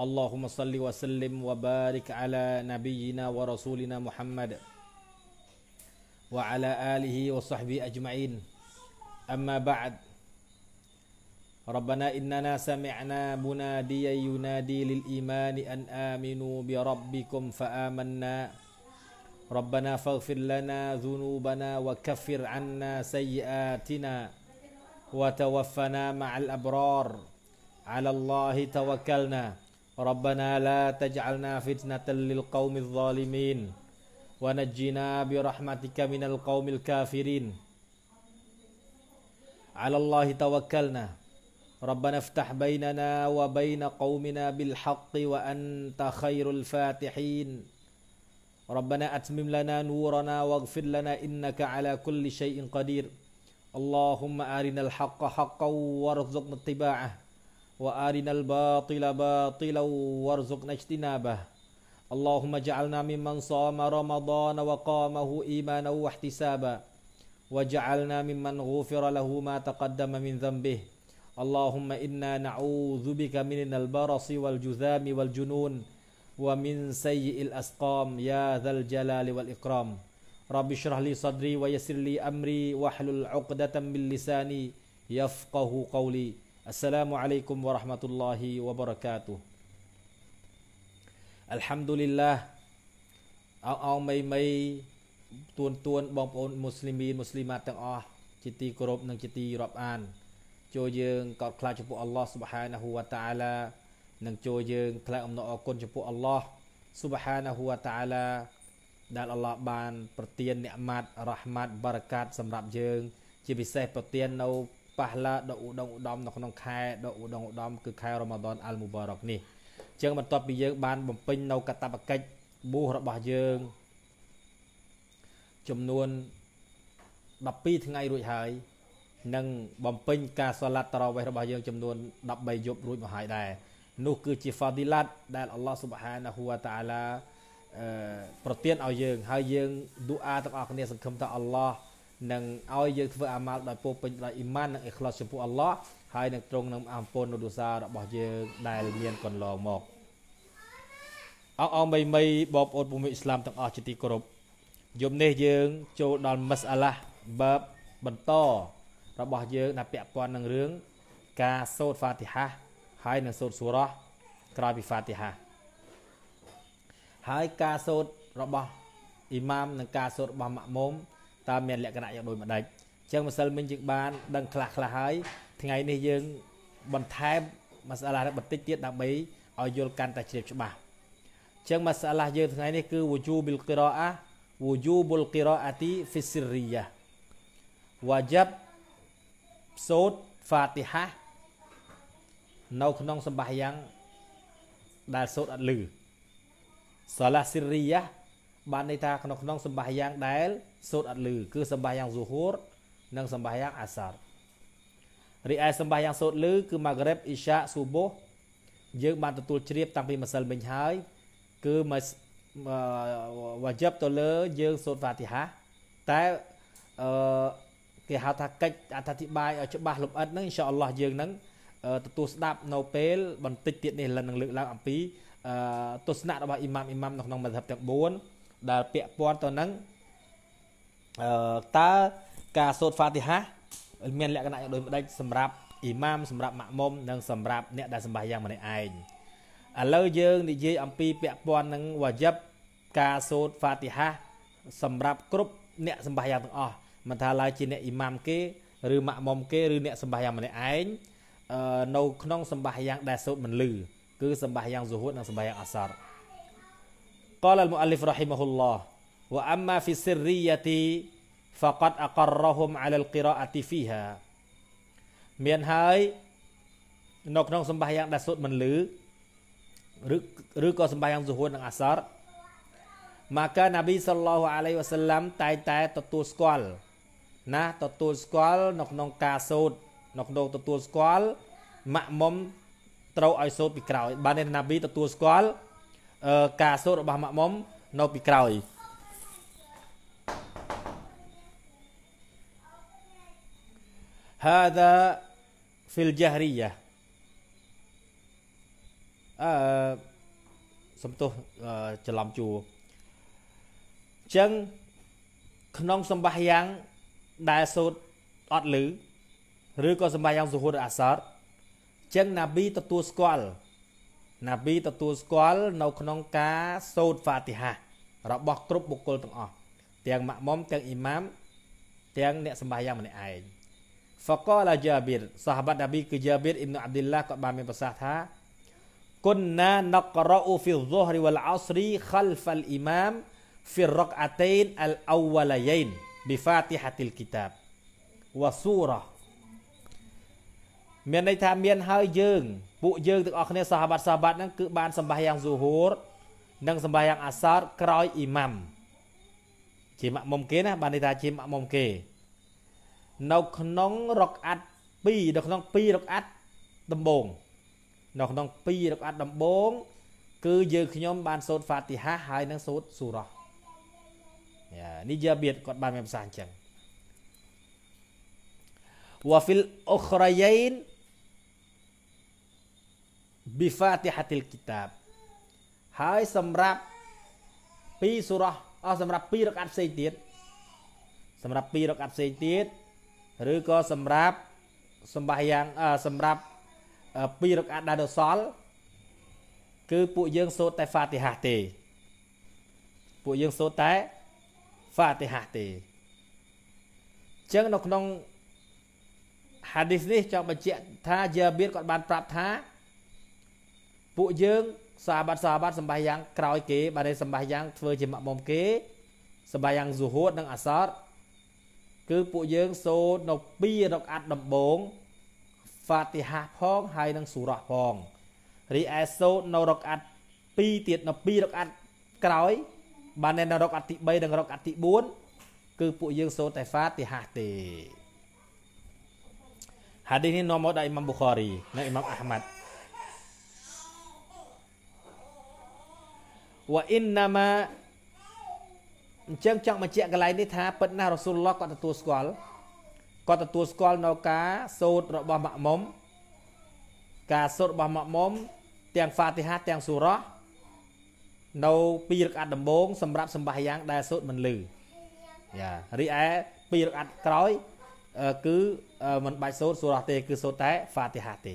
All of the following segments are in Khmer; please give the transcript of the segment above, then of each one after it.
اللهم صل وسلم وبارك على نبينا ورسولنا محمد وعلى آله وصحبه أجمعين أما بعد ربنا إننا سمعنا مناديا ينادي للإيمان أن آمنوا بربكم فآمنا ربنا فاغفر لنا ذنوبنا وكفر عنا سيئاتنا وتوفنا مع الأبرار على الله توكلنا ربنا لا تجعلنا فتنة للقوم الظالمين ونجنا برحمتك من القوم الكافرين على الله توكلنا ربنا افتح بيننا وبين قومنا بالحق وأنت خير الفاتحين ربنا أتمم لنا نورنا واغفر لنا إنك على كل شيء قدير اللهم أرنا الحق حقا وارزقنا اتباعه وأرنا الباطل باطلا وارزقنا اجتنابه اللهم اجعلنا ممن صام رمضان وقامه إيمانا واحتسابا وجعلنا ممن غفر له ما تقدم من ذنبه اللهم إنا نعوذ بك من البرص والجذام والجنون ومن سيء الأسقام يا ذا الجلال والإكرام رب اشرح لي صدري ويسر لي أمري واحلل عقدة من لساني يفقه قولي السلام عليكم ورحمة الله وبركاته អัลฮัมดุลิลละអោអោមីមីទួនទួនបងប្អូនមូស្លីមីមូស្លីម៉ាទាំងអស់ជាទីគោរពនិងជាទីរាប់អានចូលយើងកោតខ្លាចចំពោះអល់ឡោះ سبحانه และ تعالى និងចូលយើងថ្លែងអំណរអគុណចំពោះអល់ឡោះ سبحانه และ تعالى ដែលអល់ឡោះបានប្រទានអ្នកម៉ាត់រ៉ាហ្មាត់បារកាតសម្រាប់យើងជាពិសេសប្រទាននៅប៉ះឡាដ៏ឧត្តមឧត្តមនៅក្នុងខែដ៏ឧត្តមឧត្តមគឺខែរ៉ូម៉ាដនអាល់មូបារ៉ុកនេះជាងបន្ទាប់ពីយើង បានបំពេញនៅកតបកិច្ចបួសរបស់យើង ចំនួន12ថ្ងៃរួចហើយនឹងបំពេញការសាឡាត់តារ៉ាវេះរបស់យើងចំនួន13យប់រួចមកហើយដែរនោះ គឺជា fadilat ដែលអល់ឡោះស៊ុបហានាហ៊ូវតាអាឡាប្រទានឲ្យយើង ហើយយើងឌូអាទាំងអស់គ្នាសង្ឃឹមថាអល់ឡោះនឹងឲ្យយើងធ្វើអាម៉ាល់ដោយពោពេញដោយអ៊ីម៉ាននិងអ៊ីខ្លាសចំពោះអល់ឡោះហើយនឹងទ្រង់នឹងអំពូលនូដូសារបស់យើងដែលមានកន្លងមកអង្អងមីមីបងប្អូនពុំអ៊ីស្លាមទាំងអស់ជាទីគោរពយប់នេះយើងចូលដល់មសអាឡាបាបបន្តរបស់យើងដែលពាក់ព័ន្ធនឹងរឿងការសូត្រហ្វាទីហាហើយនឹងសូត្រសូរ៉ាក្រោយពីហ្វាទីហាហើយការសូត្ររបស់អ៊ីម៉ាមនិងការសូត្ររបស់ម៉ាក់មុំតើមានលក្ខណៈយ៉ាងដូចម្ដេចអញ្ចឹងម្សិលមិញយើងបានដឹងខ្លះខ្លះហើយថ្ងៃនេះយើងបន្ថែមមសាឡានេះបន្តិចទៀតដើម្បីឲ្យយល់កាន់តែជ្រាបច្បាស់អញ្ចឹងមសាឡាយើងថ្ងៃនេះគឺ wujubul qira'ah wujubul qira'ati fi sirriyah wajib សូត្រ Fatiha នៅក្នុងសម្បាយ៉ាងដែលសូត្រអត់លឺសាឡាស៊ីរីយ៉ាបានន័យថាក្នុងក្នុងសម្បាសយ៉ាងដែលសូត្រអត់លឺគឺសម្បាសយ៉ាងស៊ូហូរនិងសម្បាសយ៉ាងអាសាររីឯសម្បាសយ៉ាងសូត្រលឺគឺម៉ាហ្គ្រេបអ៊ីសាស៊ូបូយើងបានទទួលជ្រាប តាំងពីម្សិលមិញហើយគឺមកវ៉ាយបទៅលើយើងសូត្រវ៉ាទីហាតែអឺគេហៅថាកិច្ចអត្ថាធិប្បាយឲ្យច្បាស់លម្អិតហ្នឹងអ៊ីនសាអល់ឡោះយើងនឹងទទួលស្ដាប់នៅពេលបន្តិចទៀតនេះលិននឹងលើកឡើង អំពី ទស្សនៈរបស់អ៊ីម៉ាមអ៊ីម៉ាមនៅក្នុងមជ្ឈិបទាំង4ដែលពាក់ព័ន្ធទៅនឹងអឺតើការសូត្រហ្វាទីហាមានលក្ខណៈយ៉ាងដូចម្ដេចសម្រាប់អ៊ីម៉ាមសម្រាប់ម៉ាក់មុំនិងសម្រាប់អ្នកដែលសម្បាយ៉ាងម្នាក់ឯងឥឡូវយើងនិយាយអំពីពាក់ព័ន្ធនឹងវ៉ាយិបការសូត្រហ្វាទីហាសម្រាប់គ្រប់ អ្នកសម្បាយ៉ាងទាំងអស់មិនថាឡើយជាអ្នកអ៊ីម៉ាមគេឬម៉ាក់មុំគេឬអ្នកសម្បាយ៉ាងម្នាក់ឯងនៅក្នុងសម្បាយ៉ាង ដែលសូត្រមិនលឺគឺសម្បាយ៉ាងស៊ូហួតនិងសម្បាយ៉ាងអសរ قال المؤلف رحمه الله وأما في السرية فقد أقرهم على القراءة فيها មានហើយនៅក្នុងសម្បាយ៉ាងដែលសុទ្ធមិនលឺឬឬក៏សម្បាយ៉ាងសុហួននឹងអាសរមកកាណាប៊ីសល្លោះអាឡៃវ៉ាសឡាំតែតែទទួលស្គាល់ណាទទួលស្គាល់នៅក្នុងការសូត្រនៅក្នុងទទួលស្គាល់ម៉ាក់មុំត្រូវឲ្យសូត្រពីក្រោយ បានណាប៊ីទទួលស្គាល់ការសូត្ររបស់ម៉ាក់មុំ នៅពីក្រោយហាដាហ្វីលជាហរីយ៉ាអឺសំទោសច្រឡំជួរចឹងក្នុងសម្បាយ៉ាងដែលសូត្រអត់ឮឬក៏សម្បាយ៉ាងសុហួរអាសាតចឹងណាប៊ីទទួលស្គាល់ណាប៊ីទទួលស្គាល់នៅក្នុងការសូត្រហ្វាទីហារបស់គ្រប់បុគ្គលទាំងអស់ទាំងម៉ាក់មុំទាំងអ៊ីម៉ាម ទាំងអ្នកសម្បាយ៉ាងម្នាក់ឯងហ្វកលាយ៉ាប៊ីរសាហាបាត់ណាប៊ីគឺយ៉ាប៊ីរអ៊ីមអាប់ឌីលឡាក៏បានមានប្រសាសន៍ថាគុនណាណករ៉ូហ្វីហ្សូហរីវលអោស្រីខលហ្វលអ៊ីម៉ាមហ្វីរ៉កអាតេនអលអវលយ៉ៃនប៊ីហ្វាទីហាទីលគីតាបវ៉ាស៊ូរ៉ាមានន័យថាមានហើយយើង ពួកយើងទាំងអស់គ្នាសាហាបាត់សាហាបាត់ហ្នឹងគឺបានសម្បាសយ៉ាងស៊ូហូរនិងសម្បាសយ៉ាងអាសតក្រោយអ៊ីម៉ាំជាម៉ាក់មុំគេណា បានន័យថាជាម៉ាក់មុំគេនៅក្នុងរកអាត់2នៅក្នុង2រកអាត់ដំបងនៅក្នុង2រកអាត់ដំបងគឺយើងខ្ញុំបានសូត្រហ្វាទីហាហើយនឹងសូត្រស៊ូរ៉ានេះយាបៀតគាត់បានមានភាសាអញ្ចឹង وفي الأخريين ប៊ីហ្វាទីហាទីលគីតាបហើយសម្រាប់ពីសូរ៉ាអស់សម្រាប់ពីរកអាត់ផ្សេងទៀតសម្រាប់ពីរកអាត់ផ្សេងទៀតឬក៏សម្រាប់សម្បាយ៉ាងសម្រាប់ពីរកអាត់ដែលដសល់គឺពួកយើង សូត្រតែហ្វាទីហាទេពួកយើងសូត្រតែហ្វាទីហាទេចឹងនៅក្នុងហាឌីសនេះចង់បញ្ជាក់ថាយ៉ាបៀតគាត់បានប្រាប់ថាពួកយើងសាបាត់សាបាត់សម្បាយ៉ាងក្រោយគេបានតែសម្បាយ៉ាងធ្វើជាម៉ាក់មុំគេសម្បាយ៉ាងស៊ូហួតនិងអាសតគឺពួកយើងសូត្រនៅពីរកអាត់ដំបងហ្វាទីហាផងហើយនិងសូរ៉ះផងរីឯសូត្រនៅរកអាត់2ទៀតនៅពីរកអាត់ក្រោយបានតែនៅរកអាត់ទី3និងរកអាត់ទី4គឺពួកយើងសូត្រតែហ្វាទីហាទេហាឌីសនេះនាំមកដោយអ៊ីម៉ាំប៊ូខារីនិងអ៊ីម៉ាំអាហ្មាត់វ៉ាអ៊ីនណាម៉ាអញ្ចឹងចង់បញ្ជាក់កន្លែងនេះថាពិតណាស់រ៉ាស៊ូលឡោះគាត់ទទួលស្គាល់គាត់ទទួលស្គាល់នៅការសូត្ររបស់ម៉ាក់មុំការសូត្ររបស់ម៉ាក់មុំទាំងហ្វាទីហាទាំងសូរ៉ោះនៅពីរកអាត់ដំបងសម្រាប់សម្បាសយ៉ាងដែលសូត្រមិនលឺយ៉ារីឯពីរកអាត់ក្រោយគឺមិនបាច់សូត្រសូរ៉ោះទេគឺសូត្រតែហ្វាទីហាទេ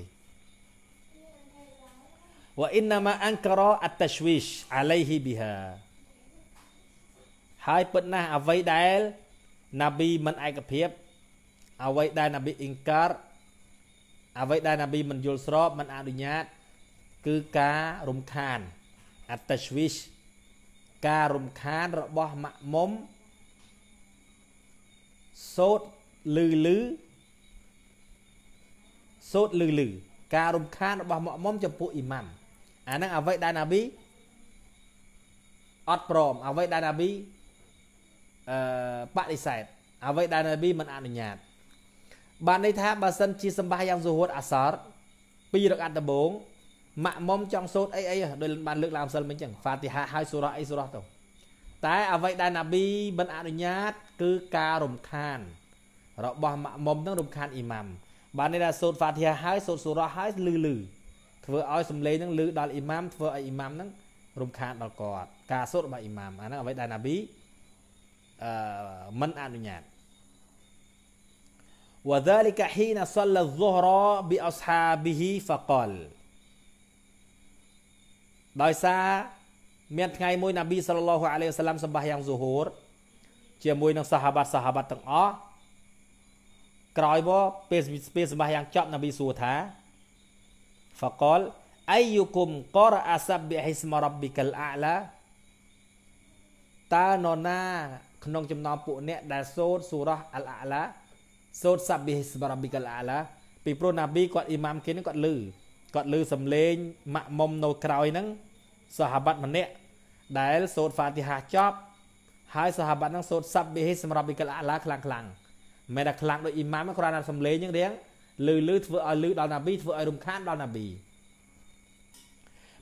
វអ៊ីនណាម៉ាអង្ការ៉ាអតស្វីសអាឡៃហ៊ីប៊ីហាហើយពិតណាស់អ្វីដែលណាប៊ីមិនឯកភាព អ្វីដែលណាប៊ីអ៊ីងការអ្វីដែលណាប៊ីមិនយល់ស្របមិនអនុញ្ញាត គឺការរំខានអត្តស្វីសការរំខានរបស់ម៉ាក់មុំសោតលឺលឺសោតលឺលឺការរំខានរបស់ម៉ាក់មុំចំពោះអ៊ីម៉ាំអាហ្នឹងអ្វីដែលណាប៊ីអត់ព្រមអ្វីដែលណាប៊ីអឺបដិសេធអ្វីដែលណាប៊ីមិនអនុញ្ញាត បានន័យថាបើសិន ជាសម្បាយ៉ាងសុហួតអាសរពីរកអត្តដំងម៉ាក់មុំចង់សូត្រអីអីដូចបានលើកឡើងម្សិលមិញចឹងហ្វាទីហាហើយសូរ៉ាអីសូរ៉ាទៅតែអ្វីដែលណាប៊ីមិនអនុញ្ញាត គឺការរំខាន របស់ម៉ាក់មុំនឹងរំខានអ៊ីម៉ាំបានន័យថាសូត្រហ្វាទីហាហើយសូត្រសូរ៉ាហើយលឺលឺធ្វើឲ្យសំឡេងនឹងឮដល់អ៊ីម៉ាមធ្វើឲ្យអ៊ីម៉ាមនឹងរំខានដល់គាត់ ការសូត្ររបស់អ៊ីម៉ាមអាហ្នឹងអ្វីដែលណាប៊ីអឺមិនអនុញ្ញាត وذلك حين صلى الظهر بأصحابه فقال ដោយសារមានថ្ងៃមួយណាប៊ីសល្លឡោះអាឡៃសាឡាំសម្បាសយ៉ាងស៊ូហូរជាមួយនឹងសាហាបាត់សាហាបាត់ទាំងអស់ក្រោយមកពេលពេលសម្បាសយ៉ាងចប់ណាប៊ីសួរថា فقال أيكم قرأ سبح اسم ربك الأعلى តើនរណាក្នុងចំណោមពួកអ្នកដែលសូត្រសូរ៉ាអលអាឡាសូត្រសាប៊ីសបារ៉ាប៊ីកលអាឡា ពីព្រោះណាប៊ីគាត់អ៊ីម៉ាម គេនឹងគាត់លឺគាត់លឺសំឡេងម៉ាក់មុំនៅក្រោយហ្នឹងសាហាបាត់ម្នាក់ដែលសូត្រហ្វាទីហាចប់ហើយសាហាបាត់ហ្នឹងសូត្រសាប៊ីសបារ៉ាប៊ីកលអាឡាខ្លាំងខ្លាំងមិនតែខ្លាំងដោយអ៊ីម៉ាមគ្រាន់តែសំឡេងហ្នឹងរៀងលឺលឺធ្វើឲ្យលឺដល់ណាប៊ីធ្វើឲ្យរំខានដល់ណាប៊ី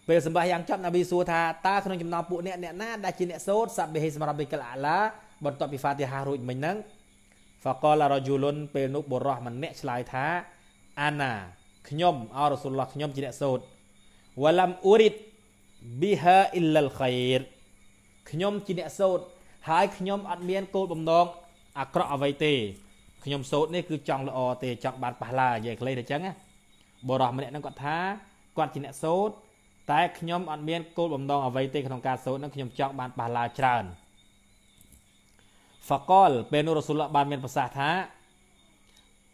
ពេលសម្បាយ៉ាងចប់ណាប៊ីសួរថាតើក្នុងចំណោមពួកអ្នក អ្នកណាដែលជាអ្នកសូត្រសាបិហិសម្រាប់បិកលអាឡាបន្ទាប់ពីហ្វាទីហារួចមិញហ្នឹងហ្វាកលរ៉ាយូលុនពេលនោះបុរសម្នាក់ឆ្លើយថាអាណាខ្ញុំអររ៉ាស៊ូលឡោះខ្ញុំជាអ្នកសូត្រវ៉ឡាំអ៊ូរីត biha illa al khair ខ្ញុំជាអ្នកសូត្រហើយខ្ញុំអត់មានគោលបំណងអាក្រក់អ្វីទេខ្ញុំសូត្រនេះគឺចង់ល្អទេចង់បានប៉ះឡានិយាយខ្លីទៅចឹងណាបរោះម្នាក់ហ្នឹងគាត់ថាគាត់ជាអ្នកសូត្រតែខ្ញុំអត់មានគោលបំណងអ្វីទេក្នុងការសូត្រហ្នឹងខ្ញុំចង់បានប៉ះឡាច្រើនហ្វកលពេលនោះរ៉ាស៊ូលបានមាន ប្រសាសន៍ថា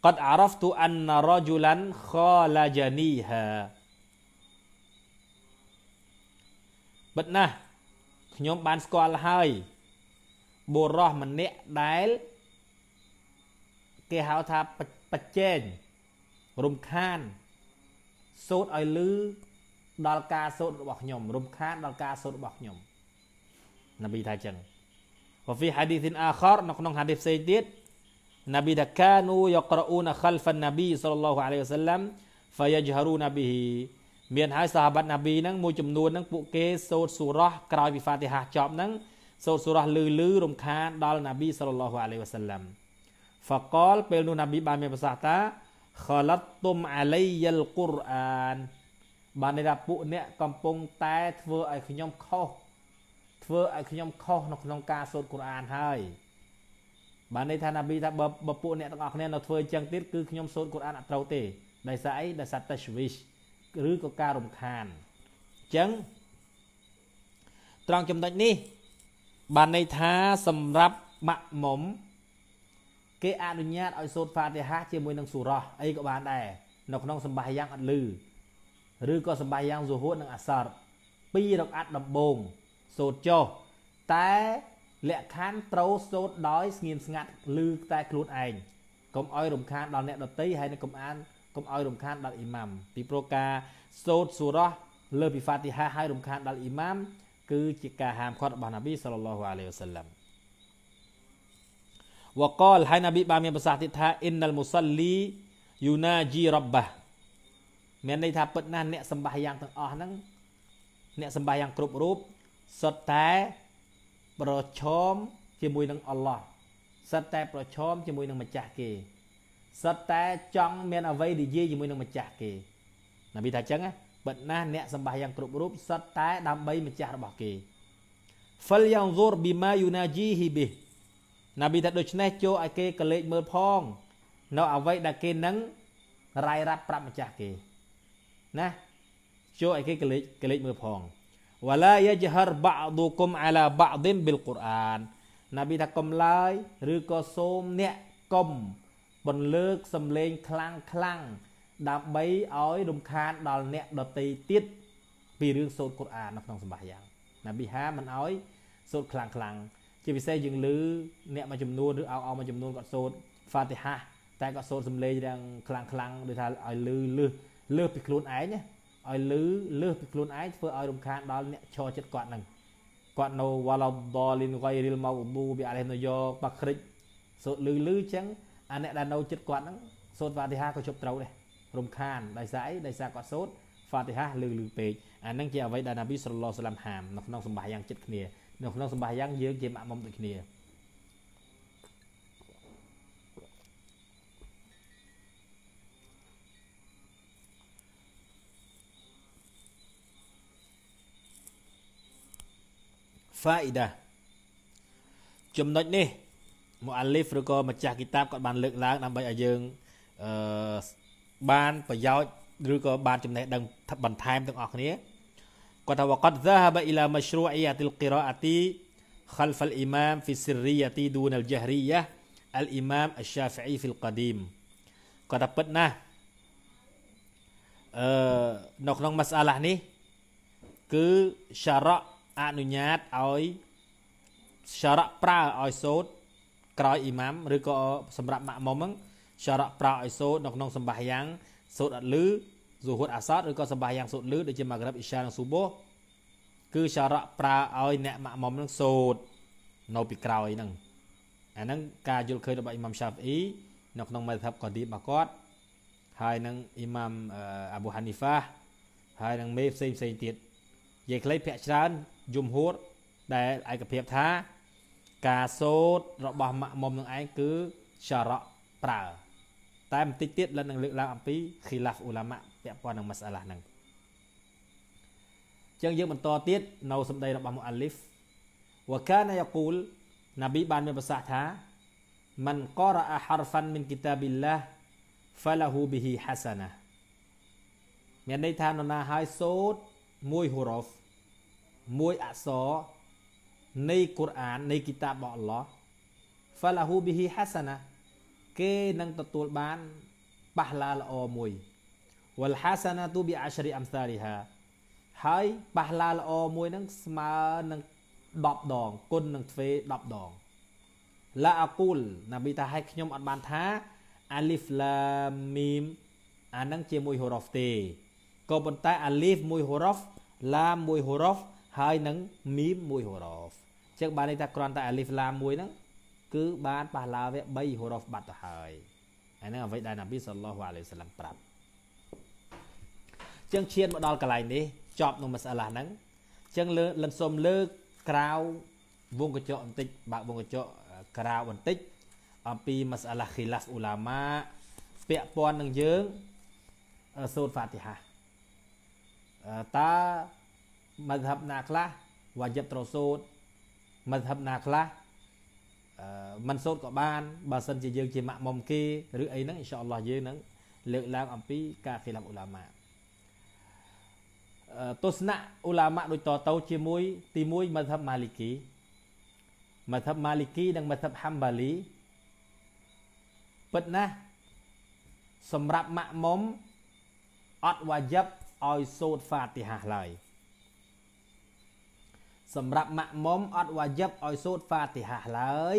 កាត់អារ៉ហ្វទូអានរ៉ាជូលានខឡាជានីហាបិទណាស់ខ្ញុំបានស្គាល់ហើយបុរសម្នាក់ដែលគេហៅថាបច្ចេញរំខានសូត្រឲ្យលឺដល់ការសូត្ររបស់ខ្ញុំ រំខានដល់ការសូត្ររបស់ខ្ញុំនប៊ីថាចឹងវហ្វីហាឌីសិនអាខរនៅក្នុង ហាឌីសផ្សេងទៀតនប៊ីថាកានូយក្រអ៊ូនខលហ្វាននប៊ីសល្លឡោះអាឡៃវ៉ាសាឡាំហ្វយជហរូនប៊ីមានហើយសាហាបាត់នប៊ីហ្នឹងមួយចំនួនហ្នឹងពួកគេសូត្រសូរ៉ះក្រោយពីហ្វាទីហា ចប់ហ្នឹងសូត្រសូរ៉ះលឺលឺរំខានដល់នប៊ីសល្លឡោះអាឡៃវ៉ាសាឡាំហ្វកលពេលនោះណាប៊ីបានមានប្រសាសន៍ថាខលតតុមអាឡៃយលកូរ៉ានបានន័យថាពួកអ្នកកំពុងតែធ្វើឲ្យខ្ញុំខុសធ្វើឲ្យខ្ញុំខុសនៅក្នុងការសូត្រកូរ៉ានហើយបានន័យថាណាប៊ីថាបើពួកអ្នកទាំងអស់គ្នានៅធ្វើអញ្ចឹងទៀតគឺខ្ញុំសូត្រកូរ៉ានអត់ត្រូវទេដោយសារអីដោយសារតេសវីសឬក៏ការរំខានអញ្ចឹងត្រង់ចំណុចនេះបានន័យថាសម្រាប់ម៉ាក់មុំគេអនុញ្ញាតឲ្យសូត្រហ្វាទីហាជាមួយនឹងសូរ៉ាអីក៏បានដែរនៅក្នុងសម្បាយ៉ាងអត់លឺឬក៏សម្បាយ៉ាងសូហួតនិងអាសរពីររកអាត់ដំបងសូត្រចុះតែលក្ខខណ្ឌត្រូវសូត្រដោយស្ងៀមស្ងាត់ឮតែខ្លួនឯងកុំឲ្យរំខាន ដល់អ្នកដទៃហើយនឹងកុំអានកុំឲ្យរំខានដល់អ៊ីម៉ាំពីព្រោះការសូត្រសូរ៉ាលើពីហ្វាទីហាឲ្យរំខានដល់អ៊ីម៉ាំគឺជាការហាមឃាត់របស់នប៊ីសល្លឡោះអាឡៃវ៉ាសាឡាំវកលហើយនប៊ីបានមានប្រសាសន៍ទៀតថាអ៊ីនណលមូសាលីយូណាជីរបះមានន័យថាពិតណាស់អ្នកសម្បាសយ៉ាងទាំងអស់ហ្នឹងអ្នកសម្បាសយ៉ាងគ្រប់រូបសុទ្ធតែប្រឈមជាមួយនឹងអល់ឡោះសិតតែប្រឈមជាមួយនឹងម្ចាស់គេសិតតែចង់មានអ្វីនិយាយជាមួយនឹងម្ចាស់គេណាប៊ីថាចឹងណាបិទណាស់អ្នកសម្បាសយ៉ាងគ្រប់រូបសិតតែដើម្បីម្ចាស់របស់គេ فلينظر بما يناجيه به ណាប៊ីថាដូច្នេះចូលឲ្យគេកលេចមើលផង នៅអ្វីដែលគេនឹងរាយរ៉ាត់ប្រាប់ម្ចាស់គេណាចូលឲ្យគេកលេចកលេចមើលផងវ៉ាឡាយជហរបៈឌូគុំអាឡាបៈឌីមប៊ីលកូរអាន ណាប៊ីថាកុំឡើយឬក៏សូមអ្នកកុំបន្លើកសំឡេងខ្លាំងខ្លាំងដើម្បីឲ្យរំខានដល់អ្នកដតីទៀតពីរឿងសូត្រកូរអាននៅក្នុងសម្បាយ៉ាងណាប៊ីហាមិនឲ្យសូត្រខ្លាំងខ្លាំងជាពិសេសយើងឮអ្នកមួយចំនួនឬអោអោមួយចំនួនគាត់សូត្រ Fatiha តែគាត់សូត្រសំឡេងយ៉ាងខ្លាំងខ្លាំងដូចថាឲ្យឮលឺលឺពីខ្លួនឯងណាឲ្យលឺលឺពីខ្លួនឯងធ្វើឲ្យរំខានដល់អ្នកឈរចិត្តគាត់នឹងគាត់នៅ Waladallin ghayril maghdubi alaihim នៅយកបាក់គ្រិចសូត្រលឺលឺចឹងអាអ្នកដែលនៅចិត្តគាត់ហ្នឹងសូត្រ Fatiha ក៏ជប់ត្រូវដែររំខានដោយសារអីដោយសារគាត់សូត្រ Fatiha លឺលឺពេកអានឹងជាអ្វីដែល Nabi sallallahu alaihi wasallam ហាមនៅក្នុងសម្បាយ៉ាងចិត្តគ្នានៅក្នុងសម្បះយ៉ាងយើងជាម៉ាក់មុំដូចគ្នាហ្វាអ៊ីដាចំណុចនេះមូអាលីហ្វឬក៏ម្ចាស់គីតាបគាត់បានលើកឡើងដើម្បីឲ្យយើងអឺបានប្រយោជន៍ឬក៏បានចំណេះដឹងបន្ថែមទាំងអស់គ្នា Kata waqad dhahaba ila masyru'iyatil qira'ati khalfal imam fi sirriyati dunal jahriyah al imam asy-Syafi'i fil qadim. Kata pernah uh, eh, nok-nok masalah nih ke syarak anu អនុញ្ញាតឲ្យសារៈប្រើឲ្យសូត្រក្រោយអ៊ីម៉ាមឬក៏សម្រាប់ម៉ាក់មុំហ្នឹងសារៈប្រើឲ្យសូត្រនៅក្នុងសម្បាយ៉ាងសូត្រអត់លឺស៊ូហ៊ុតអាសតឬក៏សម្បាយ៉ាងសូត្រលឺដូចជាម៉ាក្រិបអ៊ីសានិងស៊ូបូគឺសារៈប្រើឲ្យអ្នកម៉ាក់មុំនឹងសូត្រនៅពីក្រោយហ្នឹងអាហ្នឹងការយល់ឃើញរបស់អ៊ីម៉ាំសាហ្វអ៊ីនៅក្នុងមេធាបកូឌីរបស់គាត់ហើយនឹងអ៊ីម៉ាំអាប៊ូហានីហ្វាហើយនឹងមេផ្សេងផ្សេងទៀតនិយាយខ្លីភាក់ច្រើនយមហួតដែលឯកភាពថា ការសូត្ររបស់ម៉ាក់មុំនឹងឯងគឺសារៈប្រើ តែបន្តិចទៀតលិននឹងលើកឡើងអំពី khilaf ឧឡាម៉ាពាក់ព័ន្ធនឹងមសាឡាហ្នឹងចឹងយើងបន្តទៀតនៅសម្ដីរបស់មុអាលីហ្វវកានយ៉ាគូល ណាប៊ីបានមានប្រសាសន៍ថា មិនករអហរហ្វាន់មិនគីតាប៊ីឡាហ្វាឡាហ៊ូប៊ីហ៊ីហាសាណាមានន័យថានរណាហើយសូត្រមួយហូរ៉ូហ្វមួយអក្សរនៃកូរ៉ាន នៃគីតាបរបស់អល់ឡោះហ្វាឡាហ៊ូប៊ីហ៊ីហាសាណាគេនឹងទទួលបានបះឡាល្អមួយវលហាសាណាទូប៊ីអាសរីអំសារីហាហើយប៉ះឡាល្អមួយនឹងស្មើនឹង10ដងគុណនឹងទ្វេ10ដងឡាអាគូលណាប៊ីថាឲ្យខ្ញុំអត់បានថាអាលីហ្វឡាមីមអានឹងជាមួយហូរ៉ហ្វទេក៏ប៉ុន្តែអាលីហ្វមួយហូរ៉ហ្វឡាមមួយហូរ៉ហ្វហើយនឹងមីមមួយហូរ៉ហ្វអញ្ចឹងបានន័យថាគ្រាន់តែអាលីហ្វឡាមមួយហ្នឹងគឺបានប៉ះឡាវៈ3ហូរ៉ហ្វបាត់ទៅហើយអានឹងអ្វីដែលណាប៊ីសល្លោះអាឡៃវសាឡាំប្រាប់ចឹងឈានមកដល់កន្លែងនេះចប់នឹងមសាឡាហ្នឹងចឹងលើលឹមសុំលើកក្រៅវងកញ្ចក់បន្តិចបើកវងកញ្ចក់ក្រៅបន្តិចអំពីមសាឡា khilaf ឧឡាម៉ាពាក់ព័ន្ធនឹងយើងសូត្រ Fatiha តើម ذهب ណាខ្លះវ៉ាយិបត្រូវសូត្រម ذهب ណាខ្លះមិនសូត្រក៏បានបើសិន ជាយើងជាម៉ាក់មុំគេឬអីហ្នឹងអ៊ីនសាអល់ឡោះយើងនឹងលើកឡើងអំពីការ khilaf ឧឡាម៉ាទស្សនៈឧឡាម៉ាដូចតទៅជាមួយ ទី1មធ្យមម៉ាលីគីមធ្យមម៉ាលីគីនិងមធ្យមហាំបាលីពិតណាស់សម្រាប់ម៉ាក់មុំអត់វ៉ាយឹបឲ្យសូត្រហ្វាទីហាឡើយសម្រាប់ម៉ាក់មុំអត់វ៉ាយឹបឲ្យសូត្រហ្វាទីហាឡើយ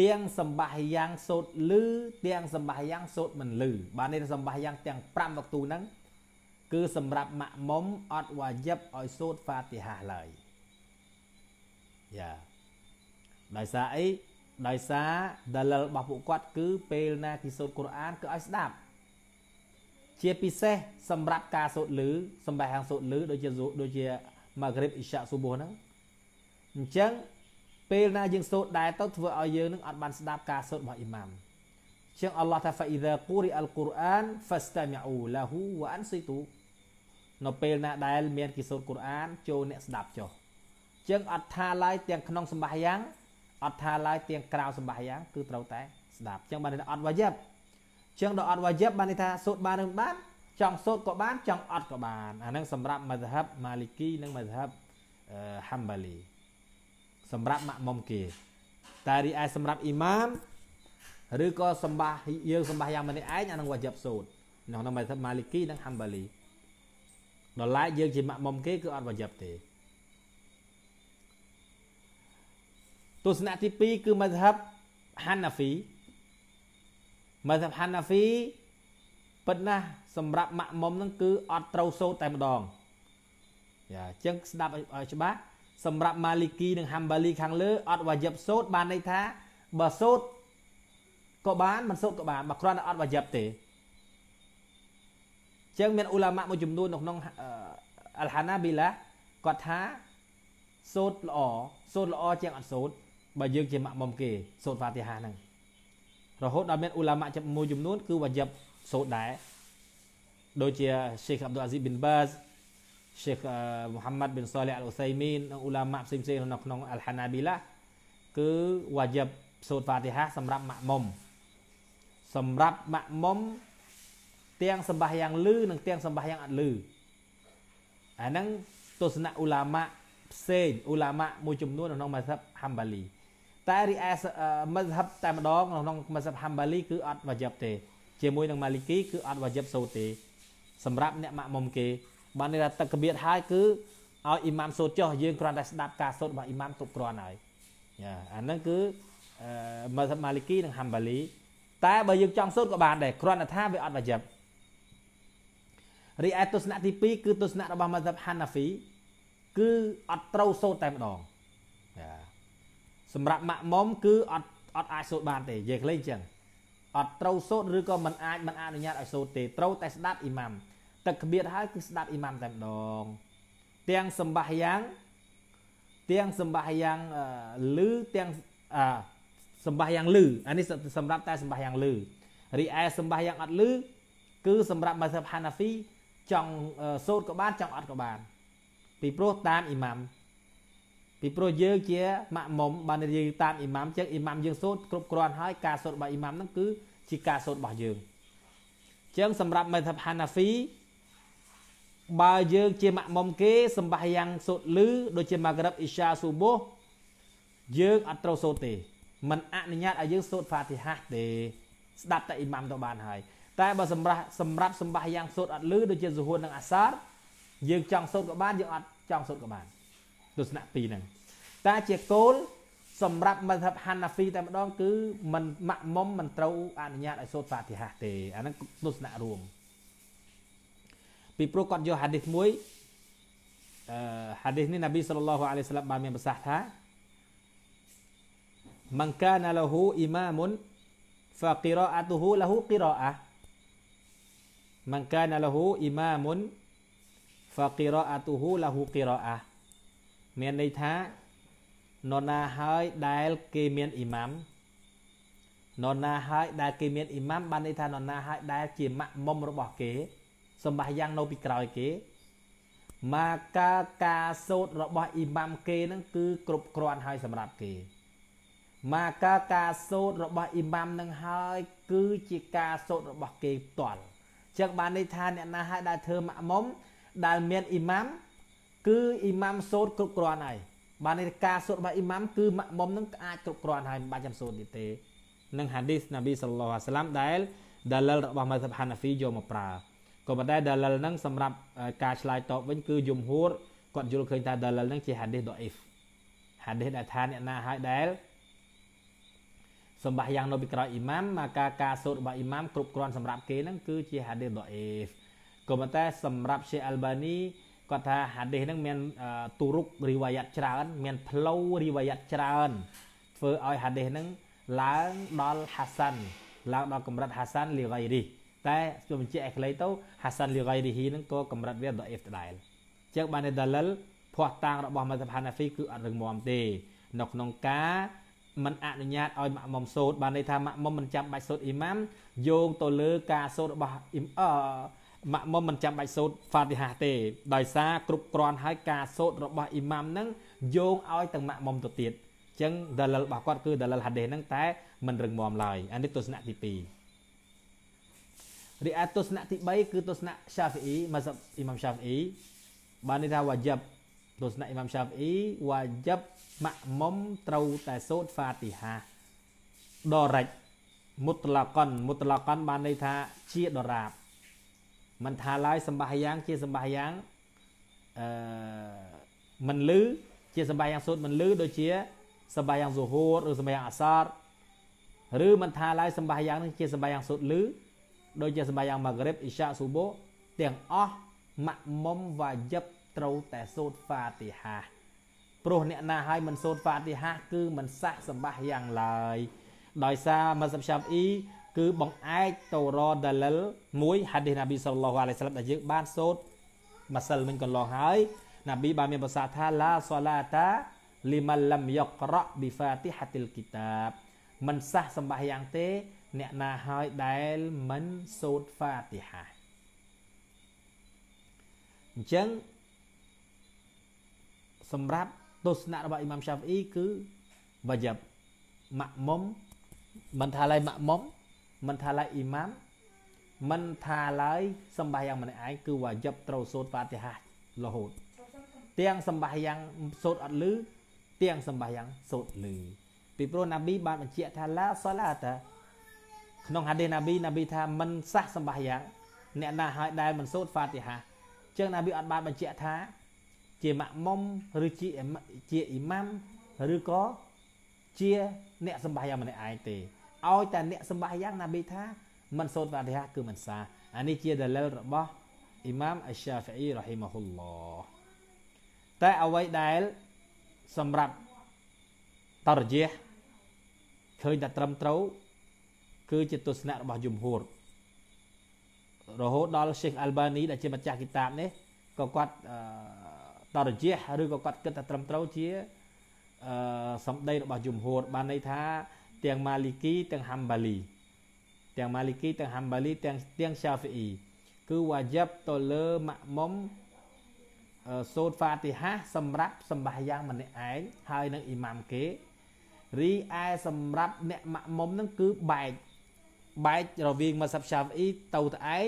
ទៀងសម្បាយ៉ាងសូត្រលឺទៀងសម្បាយ៉ាងសូត្រមិនលឺបាននេះសម្បាយ៉ាងទាំង5វគ្គទូហ្នឹងគឺសម្រាប់ម៉ាក់មុំអត់វ៉ាយិបឲ្យសូត្រហ្វាទីហាឡើយយ៉ាដោយសារអីដោយសារដលិលរបស់ពួកគាត់ គឺពេលណាគេសូត្រកូរ៉ានគឺឲ្យស្ដាប់ជាពិសេស សម្រាប់ការសូត្រលឺសម្រាប់ហាងសូត្រលឺដូចជាដូចជាម៉ាហ្គ្រីបអ៊ីសាស៊ូបូហ្នឹងអញ្ចឹងពេលណាយើងសូត្រដែរទៅធ្វើឲ្យយើងនឹងអត់បានស្ដាប់ការសូត្ររបស់អ៊ីម៉ាមជាងអល់ឡោះថា فإذا قرئ القرآن فاستمعوا له وأنصتوا នៅពេលណាដែលមានគេសូត្រកូរ៉ានចូលអ្នកស្ដាប់ចុះចឹងអត់ថាឡើយទាំងក្នុងសម្បាយ៉ាងអត់ថាឡើយទាំងក្រៅសម្បាយ៉ាងគឺត្រូវតែស្ដាប់ចឹងបានអត់វ៉ាយិបចឹងដល់អត់វ៉ាយិបបានន័យថាសូត្របានឬមិនបានចង់សូត្រក៏បានចង់អត់ក៏បានអាហ្នឹងសម្រាប់មជ្ឈិបម៉ាលីគីនិងមជ្ឈិបហាំបាលីសម្រាប់ម៉ាក់មុំគេតែរីឯសម្រាប់អ៊ីម៉ាមឬក៏សម្បាយើងសម្បាយ៉ាងម្នាក់ឯងអានឹងវ៉ាយិបសូត្រនៅក្នុងមជ្ឈិបម៉ាលីគីនិងហាំបាលីដល់ឡែកយើងជាម៉ាក់មុំគេគឺអត់ប្រយ័ត្នទេទស្សនៈទី2គឺមជ្ឈបហានាហ្វីមជ្ឈបហានាហ្វីប៉ុណ្ណាសម្រាប់ម៉ាក់មុំហ្នឹងគឺអត់ត្រូវសូត្រតែម្ដងយ៉ាអញ្ចឹងស្ដាប់ឲ្យច្បាស់សម្រាប់ម៉ាលីគីនិងហាំបាលីខាងលើអត់វ៉ាយឹបសូត្របានន័យថាបើសូត្រក៏បានមិនសូត្រក៏បានបើគ្រាន់តែអត់វ៉ាយឹបទេចឹងមានអ៊ូឡាម៉ាមួយចំនួននៅក្នុងអលហាណាប៊ីឡាគាត់ថាសូត្រល្អសូត្រល្អជាងអត់សូត្របើយើង ជាម៉ាក់មុំគេសូត្រហ្វាទីហាហ្នឹងរហូតដល់មានអ៊ូឡាម៉ាមួយចំនួនគឺវ៉ាយិបសូត្រដែរដូចជា Sheikh Abdul Aziz bin Baz Sheikh Muhammad bin Saleh Al Utsaimin និងអ៊ូឡាម៉ាផ្សេងៗនៅក្នុងអលហាណាប៊ីឡាគឺវ៉ាយិបសូត្រហ្វាទីហា សម្រាប់ម៉ាក់មុំសម្រាប់ម៉ាក់មុំទាំងសម្បះយ៉ាងលឺនិងទាំងសម្បះយ៉ាងអត់លឺអាហ្នឹងទស្សនៈអ៊ូឡាម៉ាផ្សេងអ៊ូឡាម៉ាមួយចំនួននៅក្នុងមស្ហិបហាំបាលី តែរីឯមស្ហិបតែម្ដងនៅក្នុងមស្ហិបហាំបាលីគឺអត់វ៉ាយិបទេ ជាមួយនឹងម៉ាលីគីគឺអត់វ៉ាយិបសូទេសម្រាប់អ្នកម៉ាក់មុំគេបានន័យថាទឹកកបៀតហើយគឺឲ្យអ៊ីម៉ាមសូត្រចោះយើងគ្រាន់តែស្ដាប់ការសូត្ររបស់អ៊ីម៉ាមទុកគ្រាន់ហើយយ៉ាអាហ្នឹងគឺម៉ាលីគីនិងហាំបាលីតែបើយើងចង់សូត្រក៏បានដែរគ្រាន់តែថាវាអត់វ៉ាយិបរីឯទស្សនៈទី2គឺទស្សនៈរបស់ Mazhab Hanafi គឺអត់ត្រូវសូត្រតែម្ដងសម្រាប់ម៉ាក់មុំគឺអត់អត់អាចសូត្របានទេនិយាយខ្លីអញ្ចឹងអត់ត្រូវសូត្រឬក៏មិនអាចមិនអនុញ្ញាតឲ្យសូត្រទេត្រូវតែស្ដាប់អ៊ីម៉ាំទឹកក្បៀតហើយគឺស្ដាប់អ៊ីម៉ាំតែម្ដងទាំងសម្បាយ៉ាងទាំងសម្បាយ៉ាងលឺទាំងសម្បាយ៉ាងលឺអានេះសម្រាប់តែសម្បាយ៉ាងលឺរីឯសម្បាយ៉ាងអត់លឺគឺសម្រាប់ mazhab Hanafi ចង់សូត្រក៏បានចង់អត់ក៏បាន ពីព្រោះតាមអ៊ីម៉ាំពីព្រោះយើងជាម៉ាក់មុំបានយើងតាមអ៊ីម៉ាំចឹងអ៊ីម៉ាំយើងសូត្រគ្រប់គ្រាន់ហើយការសូត្ររបស់អ៊ីម៉ាំហ្នឹងគឺជាការសូត្ររបស់យើងចឹងសម្រាប់មេធាបហានាហ្វីបើយើង ជាម៉ាក់មុំគេ សម្បាយ៉ាងសូត្រលឺដូចជាម៉ាក្រិបអ៊ីសាស៊ូបូយើងអត់ត្រូវសូត្រទេมันអនុញ្ញាតឲ្យយើងសូត្រហ្វាទីហាទេស្ដាប់តែអ៊ីម៉ាំទៅបានហើយតែបើសម្រាប់សម្រាប់សម្បាស់យ៉ាងសូត្រអត់លឺដូចជាសុហួននិងអាសារយើងចង់សូត្រក៏បានយើងអត់ចង់សូត្រក៏បានទស្សនៈពីរហ្នឹងតែជាគោលសម្រាប់មធបហានាហ្វីតែម្ដង គឺมันមាក់មុំมันត្រូវអនុញ្ញាតឲ្យសូត្រហ្វាទីហាទេ អាហ្នឹងទស្សនៈរួមពីព្រោះគាត់យកហាឌីសមួយអឺហាឌីសនេះនប៊ីសល្លឡោះអាឡៃហ៊ីសឡាមបានមានប្រសាសន៍ថាមង្កាណាលហ៊ូអ៊ីម៉ាមុនហ្វាគីរ៉ាអតហ៊ូលហ៊ូគីរ៉ាมันกานะละหูอิมามุนฟากิรออาตูหูละหูกิรออาមានន័យថានរណាហើយដែលគេមានអ៊ីម៉ាំនរណាហើយដែលគេមានអ៊ីម៉ាំបានន័យថានរណាហើយដែលជាម៉ាក់មុំរបស់គេសម្បះយ៉ាងនៅពីក្រោយគេមកកាការសូត្ររបស់អ៊ីម៉ាំគេនឹងគឺគ្រប់គ្រាន់ហើយសម្រាប់គេមកកាការសូត្ររបស់អ៊ីម៉ាំនឹងហើយ គឺជាការសូត្ររបស់គេផ្ទាល់ចឹងបានន័យថាអ្នកណាហើយដែលធ្វើម៉ាក់មុំដែលមានអ៊ីម៉ាំគឺអ៊ីម៉ាំសូត្រគ្រប់គ្រាន់ហើយបានន័យថាការសូត្ររបស់អ៊ីម៉ាំគឺម៉ាក់មុំនឹងអាចគ្រប់គ្រាន់ហើយមិនបាច់ចាំសូត្រទៀតទេនឹងហាឌីសណាប៊ីសល្លោះអាសឡាមដែលដាលលរបស់ម៉ាសាប់ហានាហ្វីយកមកប្រើក៏ប៉ុន្តែដាលលហ្នឹងសម្រាប់ការឆ្លើយតបវិញគឺយមហួរគាត់យល់ឃើញថាដាលលហ្នឹងជាហាឌីសដអ៊ីហ្វហាឌីសដែលថាអ្នកណាហើយដែលសម្បះយ៉ាងនៅពីក្រោយអ៊ីម៉ាមមកការការសូត្ររបស់អ៊ីម៉ាមគ្រប់គ្រាន់សម្រាប់គេហ្នឹងគឺជាហាឌីសដ៏អេហ្វក៏ប៉ុន្តែ សម្រាប់ Sheikh Albani គាត់ថាហាឌីសហ្នឹងមាន ទូរុករីវ៉ាយ៉ាត់ច្រើន មាន ផ្លូវរីវ៉ាយ៉ាត់ច្រើនធ្វើឲ្យហាឌីសហ្នឹងឡើងដល់ហាសាន់ឡើងដល់កម្រិតហាសាន់លីហ្គៃរីតែខ្ញុំបញ្ជាក់ឲ្យខ្លីទៅហាសាន់លីហ្គៃរីហ៊ីហ្នឹងក៏កម្រិតវាដ៏អេហ្វដដែលចឹងបានដាលលភ័ស្តុតាងរបស់មជ្ឈដ្ឋានអាហ្វីគឺអត់រឹងមាំទេនៅក្នុងការមិនអនុញ្ញាតឲ្យម៉ាក់មុំសូត្របានន័យថាម៉ាក់មុំមិនចាំបាច់សូត្រអ៊ីម៉ាមយោងទៅលើការសូត្ររបស់អ៊ីមអឺម៉ាក់មុំមិនចាំបាច់សូត្រហ្វាទីហាទេដោយសារគ្រប់គ្រាន់ហើយការសូត្ររបស់អ៊ីម៉ាមនឹងយោងឲ្យទាំងម៉ាក់មុំទៅទៀតអញ្ចឹងដលិលរបស់គាត់គឺដលិលហាដេសហ្នឹងតែមិនរឹងមាំឡើយអានេះទស្សនៈទី2រីឯទស្សនៈទី3គឺទស្សនៈ Shafi'i មកអ៊ីម៉ាម Shafi'i បានន័យថាវ៉ាជិបទស្សនៈអ៊ីម៉ាម Shafi'i វ៉ាជិបម៉ាក់មុំត្រូវតែសូត្រហ្វាទីហាដរិចមុតឡាកុនមុតឡាកុនបានន័យថាជាដរាបមិនថាឡើយសម្បាយ៉ាង ជាសម្បាយ៉ាងអឺមិនលឺជាសម្បាយ៉ាងសូត្រមិនលឺ ដូចជាសម្បាយ៉ាងសូហួរឬសម្បាយ៉ាងអសរឬមិនថាឡើយសម្បាយ៉ាងនឹងជាសម្បាយ៉ាងសូត្រលឺដូចជាសម្បាយ៉ាងម៉ាហ្គ្រិបអ៊ីសាស៊ូបូទាំងអស់ម៉ាក់មុំវ៉ាយិបត្រូវតែសូត្រហ្វាទីហាព្រោះអ្នកណាឲ្យមិនសូត្រហ្វាទីហា គឺមិនស័កសម្បះយ៉ាងឡើយ ដោយសារមាសាប់សាប់អ៊ីគឺបង្អែកតូរ៉ូដាលិលមួយ ហាឌីសណាប៊ីសុលឡោះអាឡៃសាឡាមដែលយើងបានសូត្រម្សិលមិញកន្លងហើយណាប៊ីបានមានប្រសាសន៍ថាឡាសាឡាតាលីម៉ាឡាំយ៉ាក្រ៉ាប៊ីហ្វាទីហាទីលគីតាប មិនសះសម្បះយ៉ាងទេ អ្នកណាហើយដែលមិនសូត្រហ្វាទីហាអញ្ចឹងសម្រាប់ទស្សនៈរបស់អ៊ីម៉ាំឆាហ្វអ៊ីគឺវាយ៉ាប់ម៉ាក់មុំ មិនថាឡើយម៉ាក់មុំមិនថាឡើយអ៊ីម៉ាំមិនថាឡើយសម្បាយ៉ាងម្នាក់ឯងគឺវាយ៉ាប់ត្រូវសូត្រហ្វាទីហារហូត ទាំងសម្បាយ៉ាងសូត្រអត់លឺ ទាំងសម្បាយ៉ាងសូត្រលឺពីព្រោះណាប៊ីបានបញ្ជាក់ថាឡាសាឡាតាក្នុងហាឌីសណាប៊ីណាប៊ីថាមិនសះសម្បាយ៉ាងអ្នកណាហើយដែលមិនសូត្រហ្វាទីហាអញ្ចឹងណាប៊ីអត់បានបញ្ជាក់ថាជាម៉ាក់មុំឬជាជាអ៊ីម៉ាំឬក៏ជាអ្នកសម្បាយ៉ាងម្នាក់ឯងទេឲ្យតែអ្នកសម្បាយ៉ាងណាប៊ីថាមិនសូត្រវ៉ាឌីហាគឺមិនសាអានេះជាដលលរបស់អ៊ីម៉ាមអស្សាហ្វអ៊ីរ៉ហ៊ីម៉ាហ៊ុលឡោះតែអ្វីដែលសម្រាប់តរជាឃើញតែត្រឹមត្រូវ គឺជាទស្សនៈរបស់យមហួររហូត ដល់ Sheikh Albani ដែលជាម្ចាស់គីតាបនេះក៏គាត់អឺដរជាឬក៏គាត់គិតថាត្រឹមត្រូវជាអឺសម្ដីរបស់យមហួរបានន័យថា ទាំងម៉ាលីគីទាំងហាំបាលីទាំងម៉ាលីគីទាំងហាំបាលីទាំងទាំងសាហ្វីអ៊ីគឺវ៉ាយ៉ាប់ទៅលើម៉ាក់មុំសូត្រហ្វាទីហាសម្រាប់សម្បាយ៉ាងម្នាក់ឯងហើយនឹងអ៊ីម៉ាំគេរីឯសម្រាប់អ្នកម៉ាក់មុំនឹងគឺបែកបែករវាងម៉ាសាប់សាហ្វីអ៊ីទៅតែឯង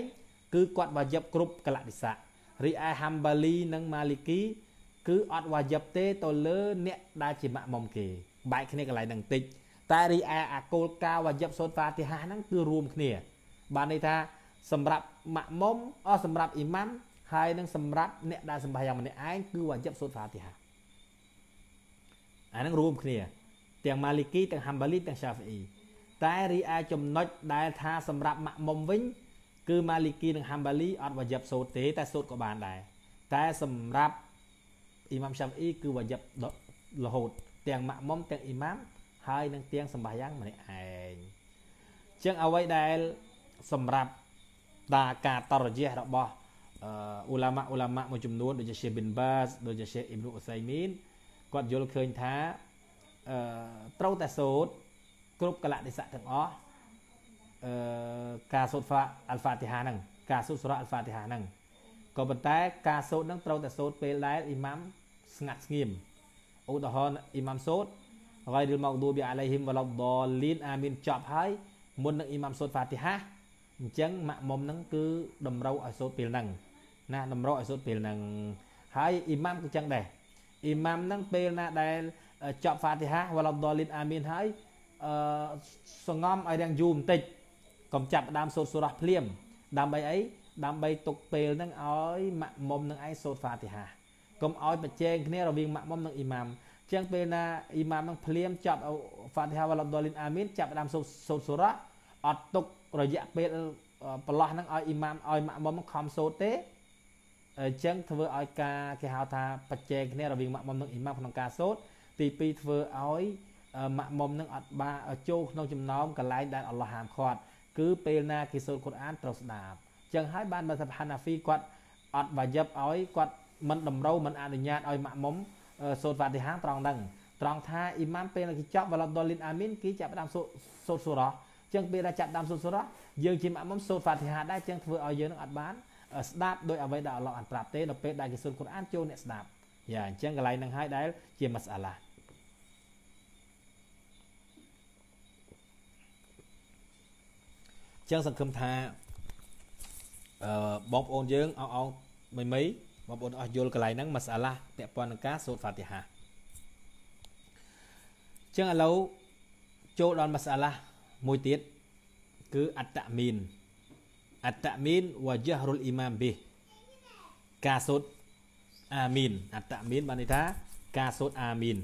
គឺគាត់វ៉ាយ៉ាប់គ្រប់កលៈវិសារីឯហាំបាលីនិងម៉ាលីគីគឺ អត់វ៉ាយឹបទេទៅលើអ្នក ដែលជាម៉ាក់មុំគេ បែកគ្នាកន្លែងហ្នឹងតិចតែរីឯអាគោលការណ៍វ៉ាយឹបសូត្រហ្វាទីហាហ្នឹងគឺរួមគ្នា បានន័យថា សម្រាប់ម៉ាក់មុំអសម្រាប់អ៊ីម៉ាំហើយនឹង សម្រាប់អ្នកដែលសម្ភាយ៉ាងម្នាក់ឯងគឺវ៉ាយឹបសូត្រហ្វាទីហាអាហ្នឹងរួមគ្នា ទាំងម៉ាលីគីទាំងហាំបាលីទាំងសាហ្វីអ៊ីតែរីឯចំណុចដែលថាសម្រាប់ម៉ាក់មុំវិញគឺម៉ាលីគីនិងហាំបាលីអត់វ៉ាយឹបសូត្រទេតែសូត្រក៏បានដែរតែសម្រាប់អ៊ីម៉ាំសាំអ៊ីគឺវ៉ាយឹបរហូត ទាំងម៉ាក់មុំទាំងអ៊ីម៉ាំហើយនឹងទាំងសម្បាយ៉ាងម្នាក់ឯងចឹងអ្វីដែលសម្រាប់តាការតរយះរបស់អ៊ូឡាម៉ាអ៊ូឡាម៉ាមួយចំនួនដូចជា Sheikh bin Baz ដូចជា Sheikh Ibn Uthaymeen គាត់យល់ឃើញថាអឺត្រូវតែសូត្រគ្រប់កលៈទេសៈទាំងអស់អឺការសូត្រហ្វាអល់ហ្វាទីហាហ្នឹងការសូត្រសូរ៉ាអល់ហ្វាទីហាហ្នឹងក៏ប៉ុន្តែការសូត្រហ្នឹងត្រូវតែសូត្រពេលដែលអ៊ីម៉ាំស្ងាត់ស្ងៀមឧទាហរណ៍អ៊ីម៉ាំសូត្ររ៉ៃឌីលម៉កឌូប៊ីអាឡៃហ៊ីមវឡដលីនអាមីនចប់ហើយមុននឹងអ៊ីម៉ាំសូត្រហ្វាទីហាអញ្ចឹងម៉ាក់មុំហ្នឹងគឺតម្រូវឲ្យសូត្រពេលហ្នឹងណាតម្រូវឲ្យសូត្រពេលហ្នឹងហើយអ៊ីម៉ាំក៏ចឹងដែរអ៊ីម៉ាំហ្នឹងពេលណាដែលចប់ហ្វាទីហាវឡដលីនអាមីនហើយអឺសងំឲ្យរាំងយូរបន្តិចកុំចាប់ដើមសូត្រសូរ៉ាស់ភ្លាមដើម្បីអីដើម្បីទុកពេលហ្នឹងឲ្យម៉ាក់មុំនឹងឯងសូត្រហ្វាទីហាកុំឲ្យប្រជែងគ្នារវាងម៉ាក់មុំនិងអ៊ីម៉ាមចឹងពេលណាអ៊ីម៉ាមនឹងភ្លាមចាប់ហ្វាទីហាវ៉ាឡាដលីនអាមីនចាប់ដើមសូត្រសូត្រសូរ៉ាស់អត់ទុករយៈពេលប្រឡោះហ្នឹងឲ្យអ៊ីម៉ាមឲ្យម៉ាក់មុំខំសូត្រទេអញ្ចឹងធ្វើឲ្យការគេហៅថា បច្ចេកគ្នារវាងម៉ាក់មុំនិងអ៊ីម៉ាមក្នុងការសូត្រទី2ធ្វើឲ្យម៉ាក់មុំនឹងអត់បាចូលក្នុងចំណោមកលែងដែលអល់ឡោះហាមឃាត់គឺពេលណាគេសូត្រកូរ៉ានត្រូវស្ដាប់ចឹងហើយបានមកសាហានាហ្វីគាត់អត់វ៉ាយឹបឲ្យគាត់មិនតម្រូវមិនអនុញ្ញាតឲ្យម៉ាក់មុំសូត្រវ៉ាទីហាត្រង់ហ្នឹងត្រង់ថាអ៊ីម៉ាមពេលគេចប់វឡដលលីនអាមីនគេចាប់ដើមសូត្រសូរ៉ាចឹងពេលដែលចាប់ដើមសូត្រសូរ៉ាយើងជាម៉ាក់មុំសូត្រវ៉ាទីហាដែរចឹងធ្វើឲ្យយើងនឹងអត់បានស្ដាប់ដោយអ្វីដែលអល់ឡោះអត់ប្រាប់ទេនៅពេលដែលគេសូត្រកូរ៉ានចូលអ្នកស្ដាប់យ៉ាអញ្ចឹងកន្លែងហ្នឹងហើយដែលជាមសអាឡាចឹងសង្ឃឹមថាអឺបងប្អូនយើងអោអោមីមីបងប្អូនអស់យល់កន្លែងហ្នឹងម៉ាសាឡាពាក់ព័ន្ធនឹងការសូត្រហ្វាទីហាចឹងឥឡូវចូលដល់ម៉ាសាឡាមួយទៀតគឺអត្តមីនអត្តមីនវ៉ាជះរុលអ៊ីម៉ាមប៊ីការសូត្រអាមីនអត្តមីនបានន័យថាការសូត្រអាមីន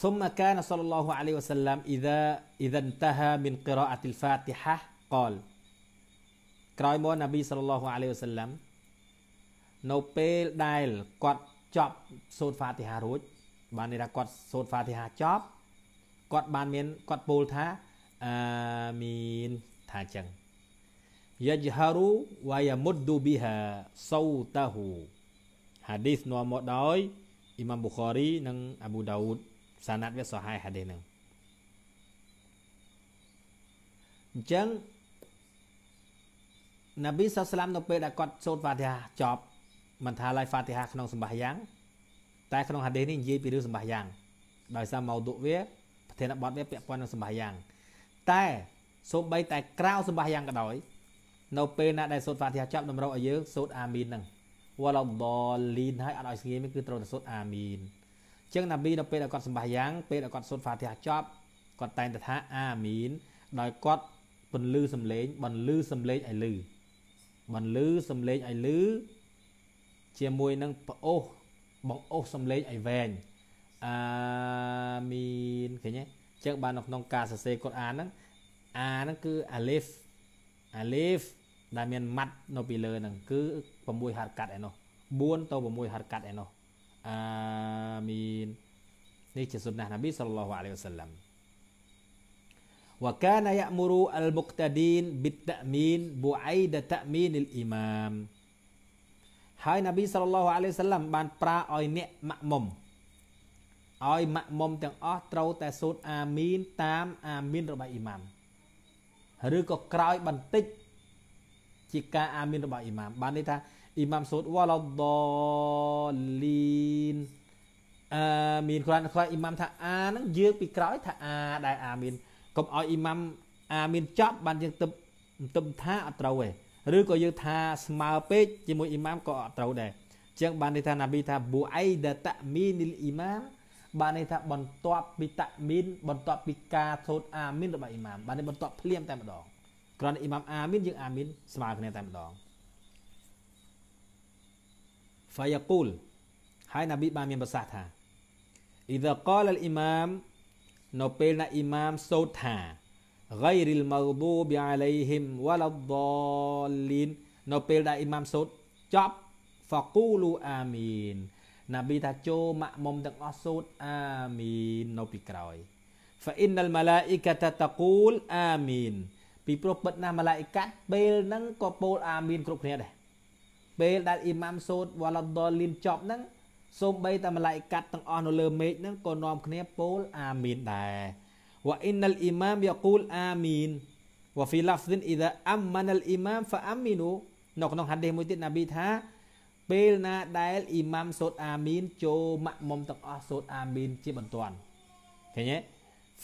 ثم كان صلى الله عليه وسلم إذا إذا انتهى من قراءة الفاتحة قال ក្រោយមកនប៊ីសល្លឡោះអាឡៃវ៉ាសាឡាំនៅពេលដែលគាត់ចប់សូត្រហ្វាទីហារួចបានន័យថាគាត់សូត្រហ្វាទីហាចប់គាត់បានមានគាត់ពោលថាអាមីនថាចឹង يجهر ويمد بها صوته ហាឌីសនាំមកដោយអ៊ីម៉ាមប៊ូខារីនិងអាប៊ូដាវូដ sanad វាសហាយហាឌីសហ្នឹងអញ្ចឹងណាប៊ីសាស្លាមនៅពេលដែលគាត់ សូត្រហ្វាទីហាចប់មិនថាឡើយហ្វាទីហាក្នុងសម្បាយ៉ាង តែក្នុងហាឌីសនេះនិយាយពីរឿងសម្បាយ៉ាងដោយសារម៉ោទុវាប្រធានបទវាពាក់ព័ន្ធនឹងសម្បាយ៉ាង តែសូម្បី តែក្រៅសម្បាយ៉ាងក៏ដោយ នៅ ពេលណាដែលសូត្រហ្វាទីហាចប់តម្រូវឲ្យយើងសូត្រអាមីនហ្នឹងវ៉ាឡដលលីនហើយអត់ឲ្យស្ងៀមគឺត្រូវតែសូត្រអាមីនចឹងណាប៊ីដល់ពេលដែលគាត់សម្បាយ៉ាងពេលដែលគាត់សូត្រហ្វាទីហាចប់គាត់តែងតែថាអាមីនដោយគាត់ពន្លឺសំឡេងបន្លឺសំឡេងឲ្យលឺបន្លឺសំឡេងឲ្យលឺជាមួយនឹងប្អូសបងអូសសំឡេងឲ្យវែងអាមីនឃើញទេចឹងបាននៅក្នុងការសរសេរកូអានហ្នឹងអាហ្នឹងគឺអាលីហ្វអាលីហ្វដែលមានម៉ាត់នៅពីលើហ្នឹងគឺ6ហាត់កាត់ឯនោះ4ទៅ6ហាត់កាត់ឯនោះអាមីននេះជាសុណាស់នប៊ីសល្លោះអាឡៃវ៉ាសាឡាំ وكان يأمر المقتدين بالتأمين بعيد تأمين الإمام ហើយនប៊ីសល្លោះអាឡៃវ៉ាសាឡាំបានប្រើឲ្យអ្នកម៉ាក់មុំឲ្យម៉ាក់មុំទាំងអស់ត្រូវតែសូត្រអាមីនតាមអាមីនរបស់អ៊ីម៉ាមឬក៏ក្រោយបន្តិច ជាការអាមីនរបស់អ៊ីម៉ាមបានន័យថាអ៊ីម៉ាំសូតវ៉ាឡដលីនអាមីនគាត់គាត់អ៊ីម៉ាំថាអាហ្នឹងយើងពីក្រោយថាអាដែរអាមីនកុំឲ្យអ៊ីម៉ាំអាមីនចប់បានយើងទៅទៅថាអត់ត្រូវទេឬក៏យើងថាស្មើពេកជាមួយអ៊ីម៉ាំក៏អត់ត្រូវដែរជាងបានន័យថាណាប៊ីថាប៊ូអៃដាតាមីនីលអ៊ីម៉ាម បានន័យថាបន្ទាប់ពីតាមីនបន្ទាប់ពីការសូត្រអាមីនរបស់អ៊ីម៉ាមបានន័យបន្ទាប់ភ្លាមតែម្ដងគ្រាន់តែអ៊ីម៉ាមអាមីនយើងអាមីនស្មើគ្នាតែម្ដង فيقول ហើយណាប៊ីបានមានប្រសាសន៍ថា إذا قال الإمام នៅពេលណាអ៊ីម៉ាមសូត្រថា غير المغضوب عليهم ولا الضالين នៅពេលដែលអ៊ីម៉ាមសូត្រចប់ فقولوا آمين ណាប៊ីថាចូលម៉ាក់មុំទាំងអស់សូត្រអាមីននៅពីក្រោយ فإن الملائكة تقول آمين ពីព្រោះពិតណាស់ម៉ាឡាអ៊ីកាពេលហ្នឹងក៏ពោលអាមីនគ្រប់គ្នាដែរពេលដែលអ៊ីម៉ាំសូត្រវ៉ាឡាដលីនចប់ហ្នឹងសូម្បីតែម្លាយកាត់ទាំងអស់នៅលើមេឃហ្នឹងក៏នាំគ្នាពោលអាមីនដែរវ៉ាអ៊ីណលអ៊ីម៉ាមយ៉ាកូលអាមីនវ៉ាហ្វីឡាហ្វឌិនអ៊ីដាអាំម៉ានលអ៊ីម៉ាមហ្វាអាមីនូនៅក្នុងហាឌីសមួយទៀតណាប៊ីថាពេលណាដែលអ៊ីម៉ាំសូត្រអាមីនចូលម៉ាក់មុំទាំងអស់សូត្រអាមីនជាបន្ទាន់ឃើញទេ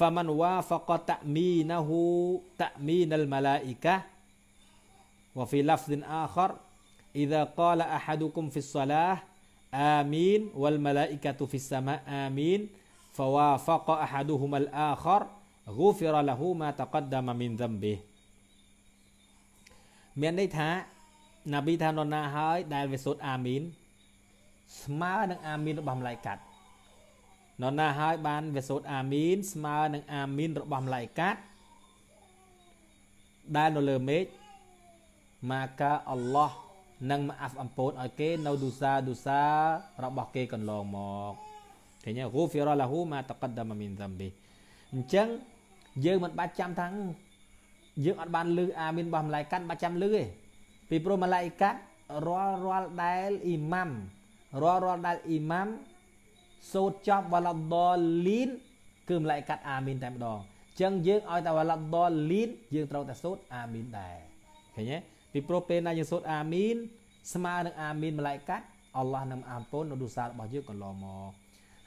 فمن وافق تأمينه تأمين الملائكة وفي لفظ آخر إذا قال أحدكم في الصلاة آمين والملائكة في السماء آمين فوافق أحدهما الآخر غفر له ما تقدم من ذنبه មានន័យថាណាប៊ីថានរណាហើយដែលវាសូត្រអាមីនស្មើនឹងអាមីនរបស់ម្លាយកាត់នរណាហើយបានវាសូត្រអាមីនស្មើនឹងអាមីនរបស់ម្លាយកាត់ដែលនៅលើមេឃម៉ាកាអល់ឡោះនិងមកអាប់អំពូតឲ្យគេនៅឌូសាឌូសារបស់គេកន្លងមកឃើញទេគូហ្វីរ៉ាឡាហ៊ូម៉ាតកដមមីនซัมប៊ីអញ្ចឹងយើងមិនបាច់ចាំថាយើងអត់បានលឺអាមីនរបស់ម្លាយកាត់បាច់ចាំលឺទេពីព្រោះម្លាយកាត់រាល់រាល់ដែលអ៊ីម៉ាំរាល់រាល់ដែលអ៊ីម៉ាំសូត្រចប់វឡាដលលីនគឺម្លាយកាត់អាមីនតែម្ដងអញ្ចឹងយើងឲ្យតែវឡាដលលីនយើងត្រូវតែសូត្រអាមីនដែរឃើញទេពីព្រោះពេលណាយើងសូត្រអាមីនស្មើនឹងអាមីនម្លាយកាត់អល់ឡោះនឹងអាពូននៅឌូសារបស់យើងកន្លងមក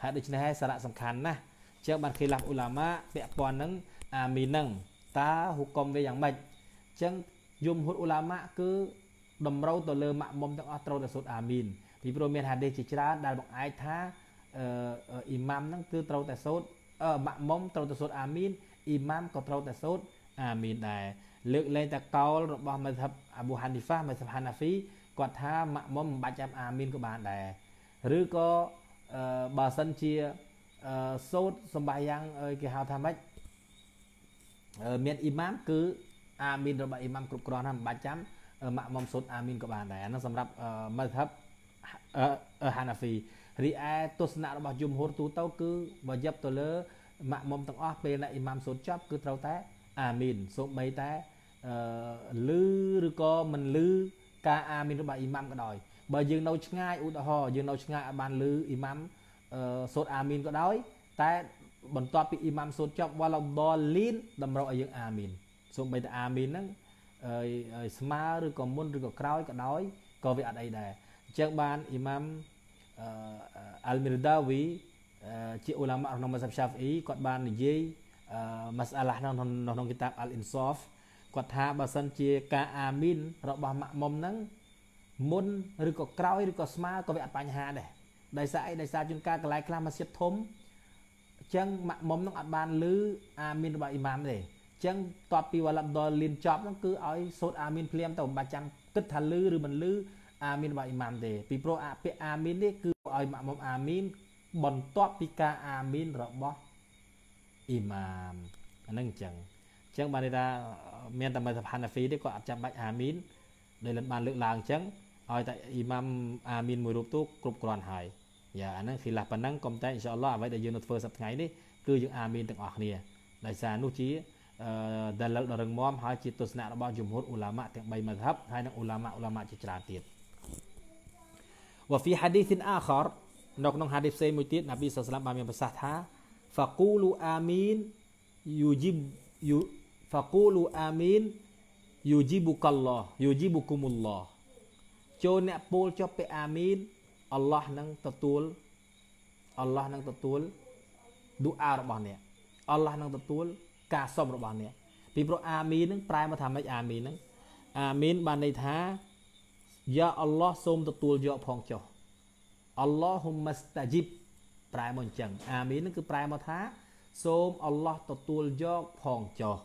ហើយដូច្នេះហើយសារៈសំខាន់ណាស់ជាងបានឃើញឡាស់អ៊ូឡាម៉ាពាក់ព័ន្ធនឹងអាមីននឹងតើហុកុំវាយ៉ាងម៉េចអញ្ចឹងយមហ៊ុតអ៊ូឡាម៉ាគឺតម្រូវទៅលើម៉ាក់មុំទាំងអស់ត្រូវតែសូត្រអាមីនពីព្រោះមាន ហាឌីសជាច្រើនដែលបង្អែកថាអឺអ៊ីម៉ាមហ្នឹងគឺត្រូវតែសូត្រម៉ាក់មុំត្រូវតែសូត្រអាមីនអ៊ីម៉ាមក៏ត្រូវតែសូត្រអាមីនដែរលើកលែងតែកោលរបស់មជ្ឈបអាប៊ូហានីហ្វាមជ្ឈបហានាហ្វីគាត់ថាម៉ាក់មុំមិនបាច់ចាំអាមីនក៏បានដែរឬក៏បើសិនជាសូត្រសំបាយ៉ាងគេហៅថាម៉េចមានអ៊ីម៉ាមគឺអាមីនរបស់អ៊ីម៉ាមគ្រប់គ្រាន់ហើយមិនបាច់ចាំម៉ាក់មុំសូត្រអាមីនក៏បានដែរអានោះសម្រាប់មជ្ឈបហានាហ្វីរីឯទស្សនៈរបស់យមហូរទូទៅ គឺបើយប់ទៅលើម៉ាក់មុំទាំងអស់ពេលដែលអ៊ីម៉ាមសូត្រចប់គឺត្រូវតែអាមីនសូម្បីតែលឺឬក៏មិនលឺការអាមីនរបស់អ៊ីម៉ាំក៏ដោយ បើយើងនៅឆ្ងាយឧទាហរណ៍យើងនៅឆ្ងាយអាចបានលឺអ៊ីម៉ាំសូត្រអាមីនក៏ដោយ តែបន្ទាប់ពីអ៊ីម៉ាំសូត្រចប់វ៉ាឡុដលីនតម្រូវឲ្យយើងអាមីនសូម្បីតែអាមីនហ្នឹងស្មើឬក៏មុនឬក៏ក្រោយក៏ដោយក៏វាអត់អីដែរអញ្ចឹងបានអ៊ីម៉ាំអាល់មីរដាវីជាឧឡាម៉ាក្នុងមសាប់ឆាហ្វអ៊ីគាត់បាននិយាយម៉ាសាឡាហ្នឹងក្នុងគីតាបអលអ៊ីនសោហ្វគាត់ថាបើសិនជាការអាមីនរបស់ម៉ាក់មុំហ្នឹងមុនឬក៏ក្រោយឬក៏ស្មើក៏វាអត់បញ្ហាដែរដោយសារអីដោយសារជួនកាលកន្លែងខ្លះម៉ាស៊ីតធំអញ្ចឹងម៉ាក់មុំហ្នឹងអត់បានលឺអាមីនរបស់អ៊ីម៉ាមទេអញ្ចឹងតបពីវ៉ាឡាប់ដល់លៀនចប់ហ្នឹងគឺឲ្យសូត្រអាមីនភ្លាមទៅមិនបាច់ចាំគិតថាលឺឬមិនលឺ អាមីនរបស់អ៊ីម៉ាមទេពីព្រោះអពាក្យអាមីននេះគឺឲ្យម៉ាក់មុំអាមីនបន្ទាប់ពីការអាមីនរបស់អ៊ីម៉ាមអាហ្នឹងអញ្ចឹងអញ្ចឹងបានន័យថាមានតែមិត្តផានហ្វីទេគាត់អត់ចាំបាច់អាមីនដែលលិនបានលើកឡើងអញ្ចឹងឲ្យតែអ៊ីម៉ាមអាមីនមួយរូបទូគ្រប់គ្រាន់ហើយយ៉ាអាហ្នឹងគឺឡាស់ប៉ុណ្ណឹងកុំតែអ៊ីនសាអល់ឡោះអ្វីដែលយើងនៅធ្វើសប្តាហ៍នេះគឺយើងអាមីនទាំងអស់គ្នាដោយសារនោះជាអឺដាលលដ៏រឹងមាំហើយជាទស្សនៈរបស់ជំហរអ៊ូឡាម៉ាទាំង3មធ្ហបហើយនិងអ៊ូឡាម៉ាអ៊ូឡាម៉ាជាច្រើនទៀត وفي حديث آخر នៅក្នុងហាឌីសផ្សេងមួយទៀតនប៊ីសសឡាមបានមានប្រសាសន៍ថា فقولوا آمين يجيب فقولوا آمين يجيبك الله يجيبكم الله ចូលអ្នកពោលចប់ពាក្យអាមីនអល់ឡោះនឹងទទួលអល់ឡោះនឹងទទួលឌូអារបស់អ្នកអល់ឡោះនឹងទទួលការសុំរបស់អ្នកពីព្រោះអាមីននឹងប្រែមកថាម៉េចអាមីននឹងអាមីនបានន័យថាយ៉ាអល់ឡោះសូមទទួលយកផងចុះអល់ឡោះហ៊ុមស្តាជីបប្រែមកអញ្ចឹងអាមីនហ្នឹងគឺប្រែមកថា សូមអល់ឡោះទទួលយកផងចោះអ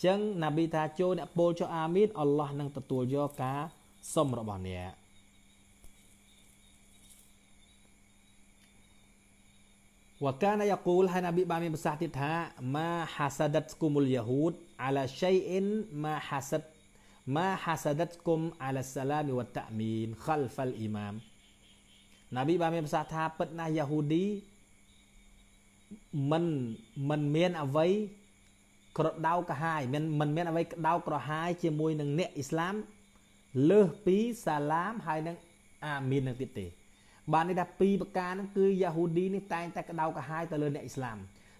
ញ្ចឹងណាប៊ីថាចូលអ្នកពោលចោះអាមីនអល់ឡោះនឹងទទួលយកការសុំរបស់អ្នកវកានយ៉ាគូលហើយណាប៊ីបានមានប្រសាសន៍ទៀតថាម៉ាហាសាដិតគុមុលយ៉ាហូតអាឡាឆៃអ៊ីនម៉ាហាសាដម៉ាហាសាដិតគុមអាឡាសាឡាមីវតាមីនខលហ្វលអ៊ីម៉ាមណាប៊ីបានមានប្រសាសន៍ថាពិតណាស់យ៉ាហូឌីមិនមិនមានអ្វីក្រដៅក្រហាយមិនមិនមានអ្វីក្តៅក្រហាយជាមួយនឹងអ្នកអ៊ីស្លាមលើសពីសាឡាមហើយនឹងអាមីននឹងទៀតទេ បាននេះថាពីរប្រការហ្នឹងគឺយ៉ាហូឌីនេះតែងតែក្តៅក្រហាយទៅលើអ្នកអ៊ីស្លាម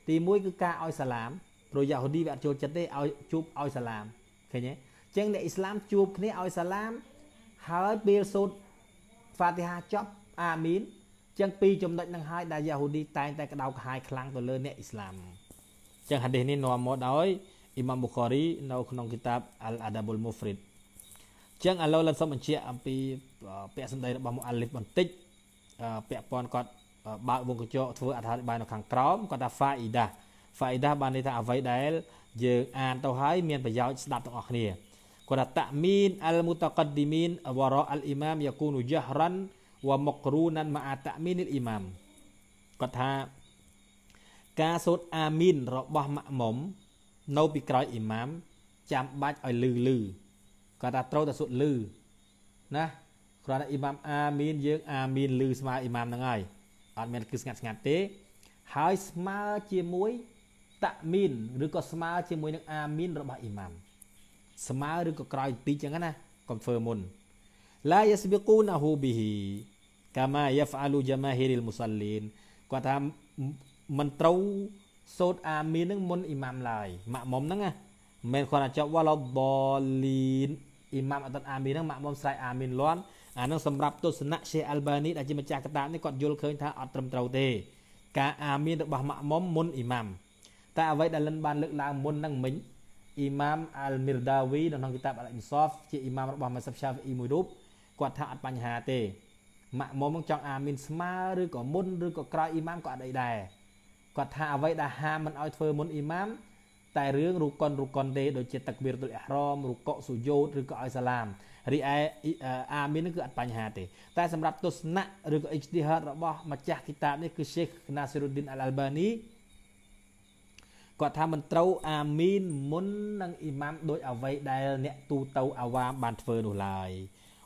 ទី1គឺការឲ្យសាឡាមព្រោះយ៉ាហូឌីវាអត់ចូលចិត្តទេឲ្យជួបឲ្យសាឡាមឃើញទេចឹងអ្នកអ៊ីស្លាមជួបគ្នាឲ្យសាឡាមហើយពេលសូត្រហ្វាទីហាចប់អាមីនចឹងពីរចំណុចនឹងហើយដែលយ៉ាហូឌីតែងតែក្តៅក្រហាយខ្លាំងទៅលើអ្នកអ៊ីស្លាមចឹងហាឌីសនេះនាំមកដោយអ៊ីម៉ាមប៊ូខារី នៅ ក្នុងគីតាបអាល់អាដាបុលមូហ្វ្រីតចឹងឥឡូវឡើងសូមបញ្ជាក់អំពីពាក្យសម្ដីរបស់មូអាលីបបន្តិចពាក់ព័ន្ធគាត់បើកវងកញ្ចក់ធ្វើអត្ថាធិប្បាយនៅខាងក្រោមគាត់ថា faida faida បានន័យថាអ្វីដែលយើងអានទៅហើយមានប្រយោជន៍ស្ដាប់ទាំងអស់គ្នាគាត់ថាតមីនអលមូតកឌីមីនវរ៉ាអលអ៊ីម៉ាមយ៉ាគូនូយ៉ាហ្រាន់វមករូណានម៉ាអតមីនិលអ៊ីម៉ាមគាត់ថាការសូត្រអាមីនរបស់ម៉ាក់មុំនៅពីក្រោយអ៊ីម៉ាមចាំបាច់ឲ្យលឺលឺគាត់ថាត្រូវតែសូត្រលឺណាគ្រាន់តែអ៊ីម៉ាមអាមីនយើងអាមីនលឺស្មើអ៊ីម៉ាមហ្នឹងហើយអត់មានគឺស្ងាត់ស្ងាត់ទេហើយស្មើជាមួយតមីនឬក៏ស្មើជាមួយនឹងអាមីនរបស់អ៊ីម៉ាមស្មើឬក៏ក្រោយបន្តិចចឹងណាកុំធ្វើមុន la yasbiqunahu bihi កាមាយហ្វអាលូយ៉ាម៉ាហ៊ីរិលមូសាលីនគាត់ថាមិនត្រូវសូត្រអាមីននឹងមុនអ៊ីម៉ាមឡើយម៉ាក់មុំហ្នឹងណាមិនគាត់អាចប់វ៉ាឡបលីនអ៊ីម៉ាមអត់អាមីនហ្នឹងម៉ាក់មុំស្រែកអាមីនលាន់អានឹងសម្រាប់ទស្សនៈសេអាល់បានីដែលជាម្ចាស់កតាបនេះគាត់យល់ឃើញថាអត់ត្រឹមត្រូវទេការអាមីនរបស់ម៉ាក់មុំមុនអ៊ីម៉ាមតែអ្វីដែលលិនបានលើកឡើងមុនហ្នឹងមិញអ៊ីម៉ាមអាល់មីរដាវីនៅក្នុងគីតាបអល់អ៊ីនសាហ្វជាអ៊ីម៉ាមរបស់ម៉ាសាប់ឆាវអ៊ីមួយរូបគាត់ថាអត់បញ្ហាទេម៉ាក់មុំនឹងចង់អាមីនស្មើឬក៏មុនឬក៏ក្រោយអ៊ីម៉ាមក៏អត់អីដែរគាត់ថាអ្វីដែលហាមមិនឲ្យធ្វើមុនអ៊ីម៉ាមតែរឿងរុកុនរុកុនទេដូចជាទឹកវីរទុលអះរមរុកុសុយោតឬក៏ឲ្យសាឡាមរីឯអាមីននឹងគឺអត់បញ្ហាទេ តែសម្រាប់ទស្សនៈឬក៏ ijtihad របស់ម្ចាស់គីតាបនេះគឺ Sheikh Nasiruddin Al-Albani គាត់ថាមិនត្រូវអាមីនមុននឹងអ៊ីម៉ាមដោយអ្វីដែល អ្នកទូទៅអាវ៉ាមបានធ្វើនោះឡើយ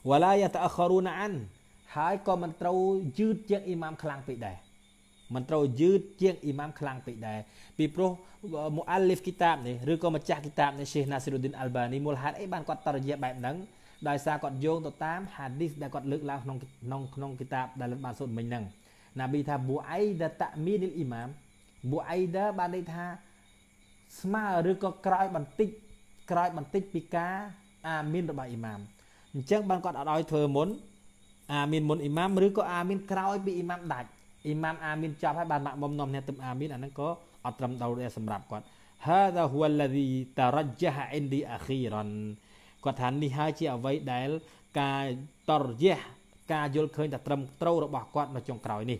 វឡាយតាអខរូណាអានហើយក៏មិនត្រូវយឺតជាងអ៊ីម៉ាមខ្លាំងពេកដែរមិនត្រូវយឺតជាងអ៊ីម៉ាមខ្លាំងពេកដែរពីព្រោះមូអាលីហ្វគីតាបនេះឬក៏ម្ចាស់គីតាបនេះ Sheikh Nasruddin Albani មូលហេតុអីបានគាត់តរយៈបែបហ្នឹងដោយសារគាត់យោងទៅតាមហាឌីសដែលគាត់លើកឡើងក្នុងក្នុងក្នុងគីតាបដែលបានសូត្រមិញហ្នឹងណាប៊ីថាប៊ូអៃដាតាមីនអ៊ីម៉ាមប៊ូអៃដាបានន័យថាស្មើឬក៏ក្រោយបន្តិចក្រោយបន្តិចពីការអាមីនរបស់អ៊ីម៉ាមអញ្ចឹងបានគាត់អត់ឲ្យធ្វើមុនអាមានមុនអ៊ីម៉ាមឬក៏អាមានក្រោយពីអ៊ីម៉ាមដាច់អ៊ីម៉ាមអាមានចប់ហើយបានម៉ាក់មុំនាំអ្នកទៅអាមានអាហ្នឹងក៏អត់ត្រឹមត្រូវដែរសម្រាប់គាត់ هذا هو الذي ترجح عندي اخيرا គាត់ថានេះហើយជាអ្វីដែលការតរយះការយល់ឃើញតែត្រឹមត្រូវរបស់គាត់ នៅចុងក្រោយនេះ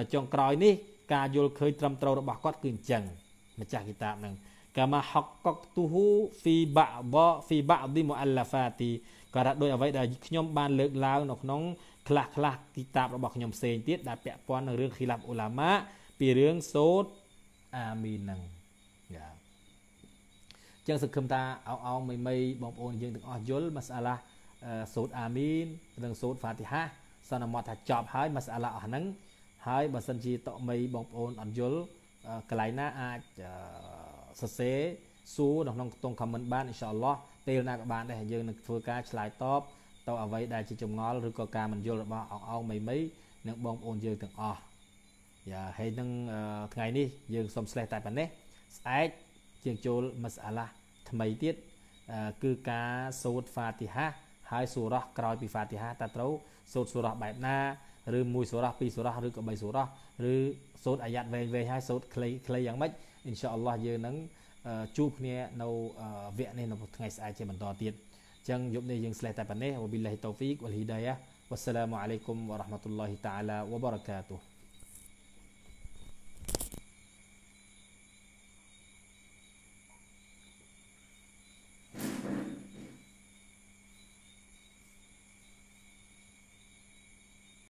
នៅចុងក្រោយ នេះការយល់ឃើញត្រឹមត្រូវរបស់គាត់គឺអញ្ចឹងម្ចាស់គីតាបហ្នឹងកាមាហកកទូហ៊ូហ្វីបាបហ្វីបាឌីមូអាឡាហ្វាទីក៏ថាដោយអ្វីដែលខ្ញុំបានលើកឡើងនៅក្នុងខ្លះខ្លះគីតាបរបស់ខ្ញុំផ្សេងទៀតដែលពាក់ព័ន្ធនឹងរឿង khilaf ulama ពីរឿងសូតអាមីនហ្នឹងយ៉ាចឹងសង្ឃឹមថាអោងអោងមីមីបងប្អូនយើងទាំងអស់យល់មាសាឡាសូតអាមីននិងសូតហ្វាទីហាសន្មតថាចប់ហើយមាសាឡាអស់ហ្នឹងហើយបើសិនជាតមីបងប្អូនអត់យល់កន្លែងណាអាចសរសេរសួរនៅក្នុងខ្ទង់ comment បានអ៊ីនសាអល់ឡោះពេលណាក៏បានដែរយើងនឹងធ្វើការឆ្លើយតបទៅអ្វីដែលជាចម្ងល់ឬក៏ការមិនយល់របស់អង្អងមីមី និងបងប្អូនយើងទាំងអស់យ៉ាហើយនឹងថ្ងៃនេះយើងសូមស្លេះតែប៉ុណ្ណេះស្អែកជាងចូលមសអាឡាថ្មីទៀតគឺការសូត្រហ្វាទីហាហើយសូរ៉ះក្រោយពីហ្វាទីហាតើត្រូវសូត្រសូរ៉ះបែបណាឬមួយសូរ៉ះពីរសូរ៉ះឬក៏បីសូរ៉ះឬសូត្រអាយ៉ាត់វែងវែងហើយសូត្រខ្លីខ្លីយ៉ាងម៉េចអ៊ីនសាអល់ឡោះយើងនឹងជួបគ្នានៅវគ្គនេះនៅថ្ងៃស្អែកជាបន្តទៀតអញ្ចឹងយប់នេះយើងស្លេះតែប៉ុណ្ណេះវប៊ីឡាហ៊ីតូហ្វីកវលហ៊ីដាយ៉ាវ៉ាសឡាមអាឡៃគុំវរ៉ាហ្មាតុលឡាហ៊ីតាអាឡាវ៉ាបារកាតូ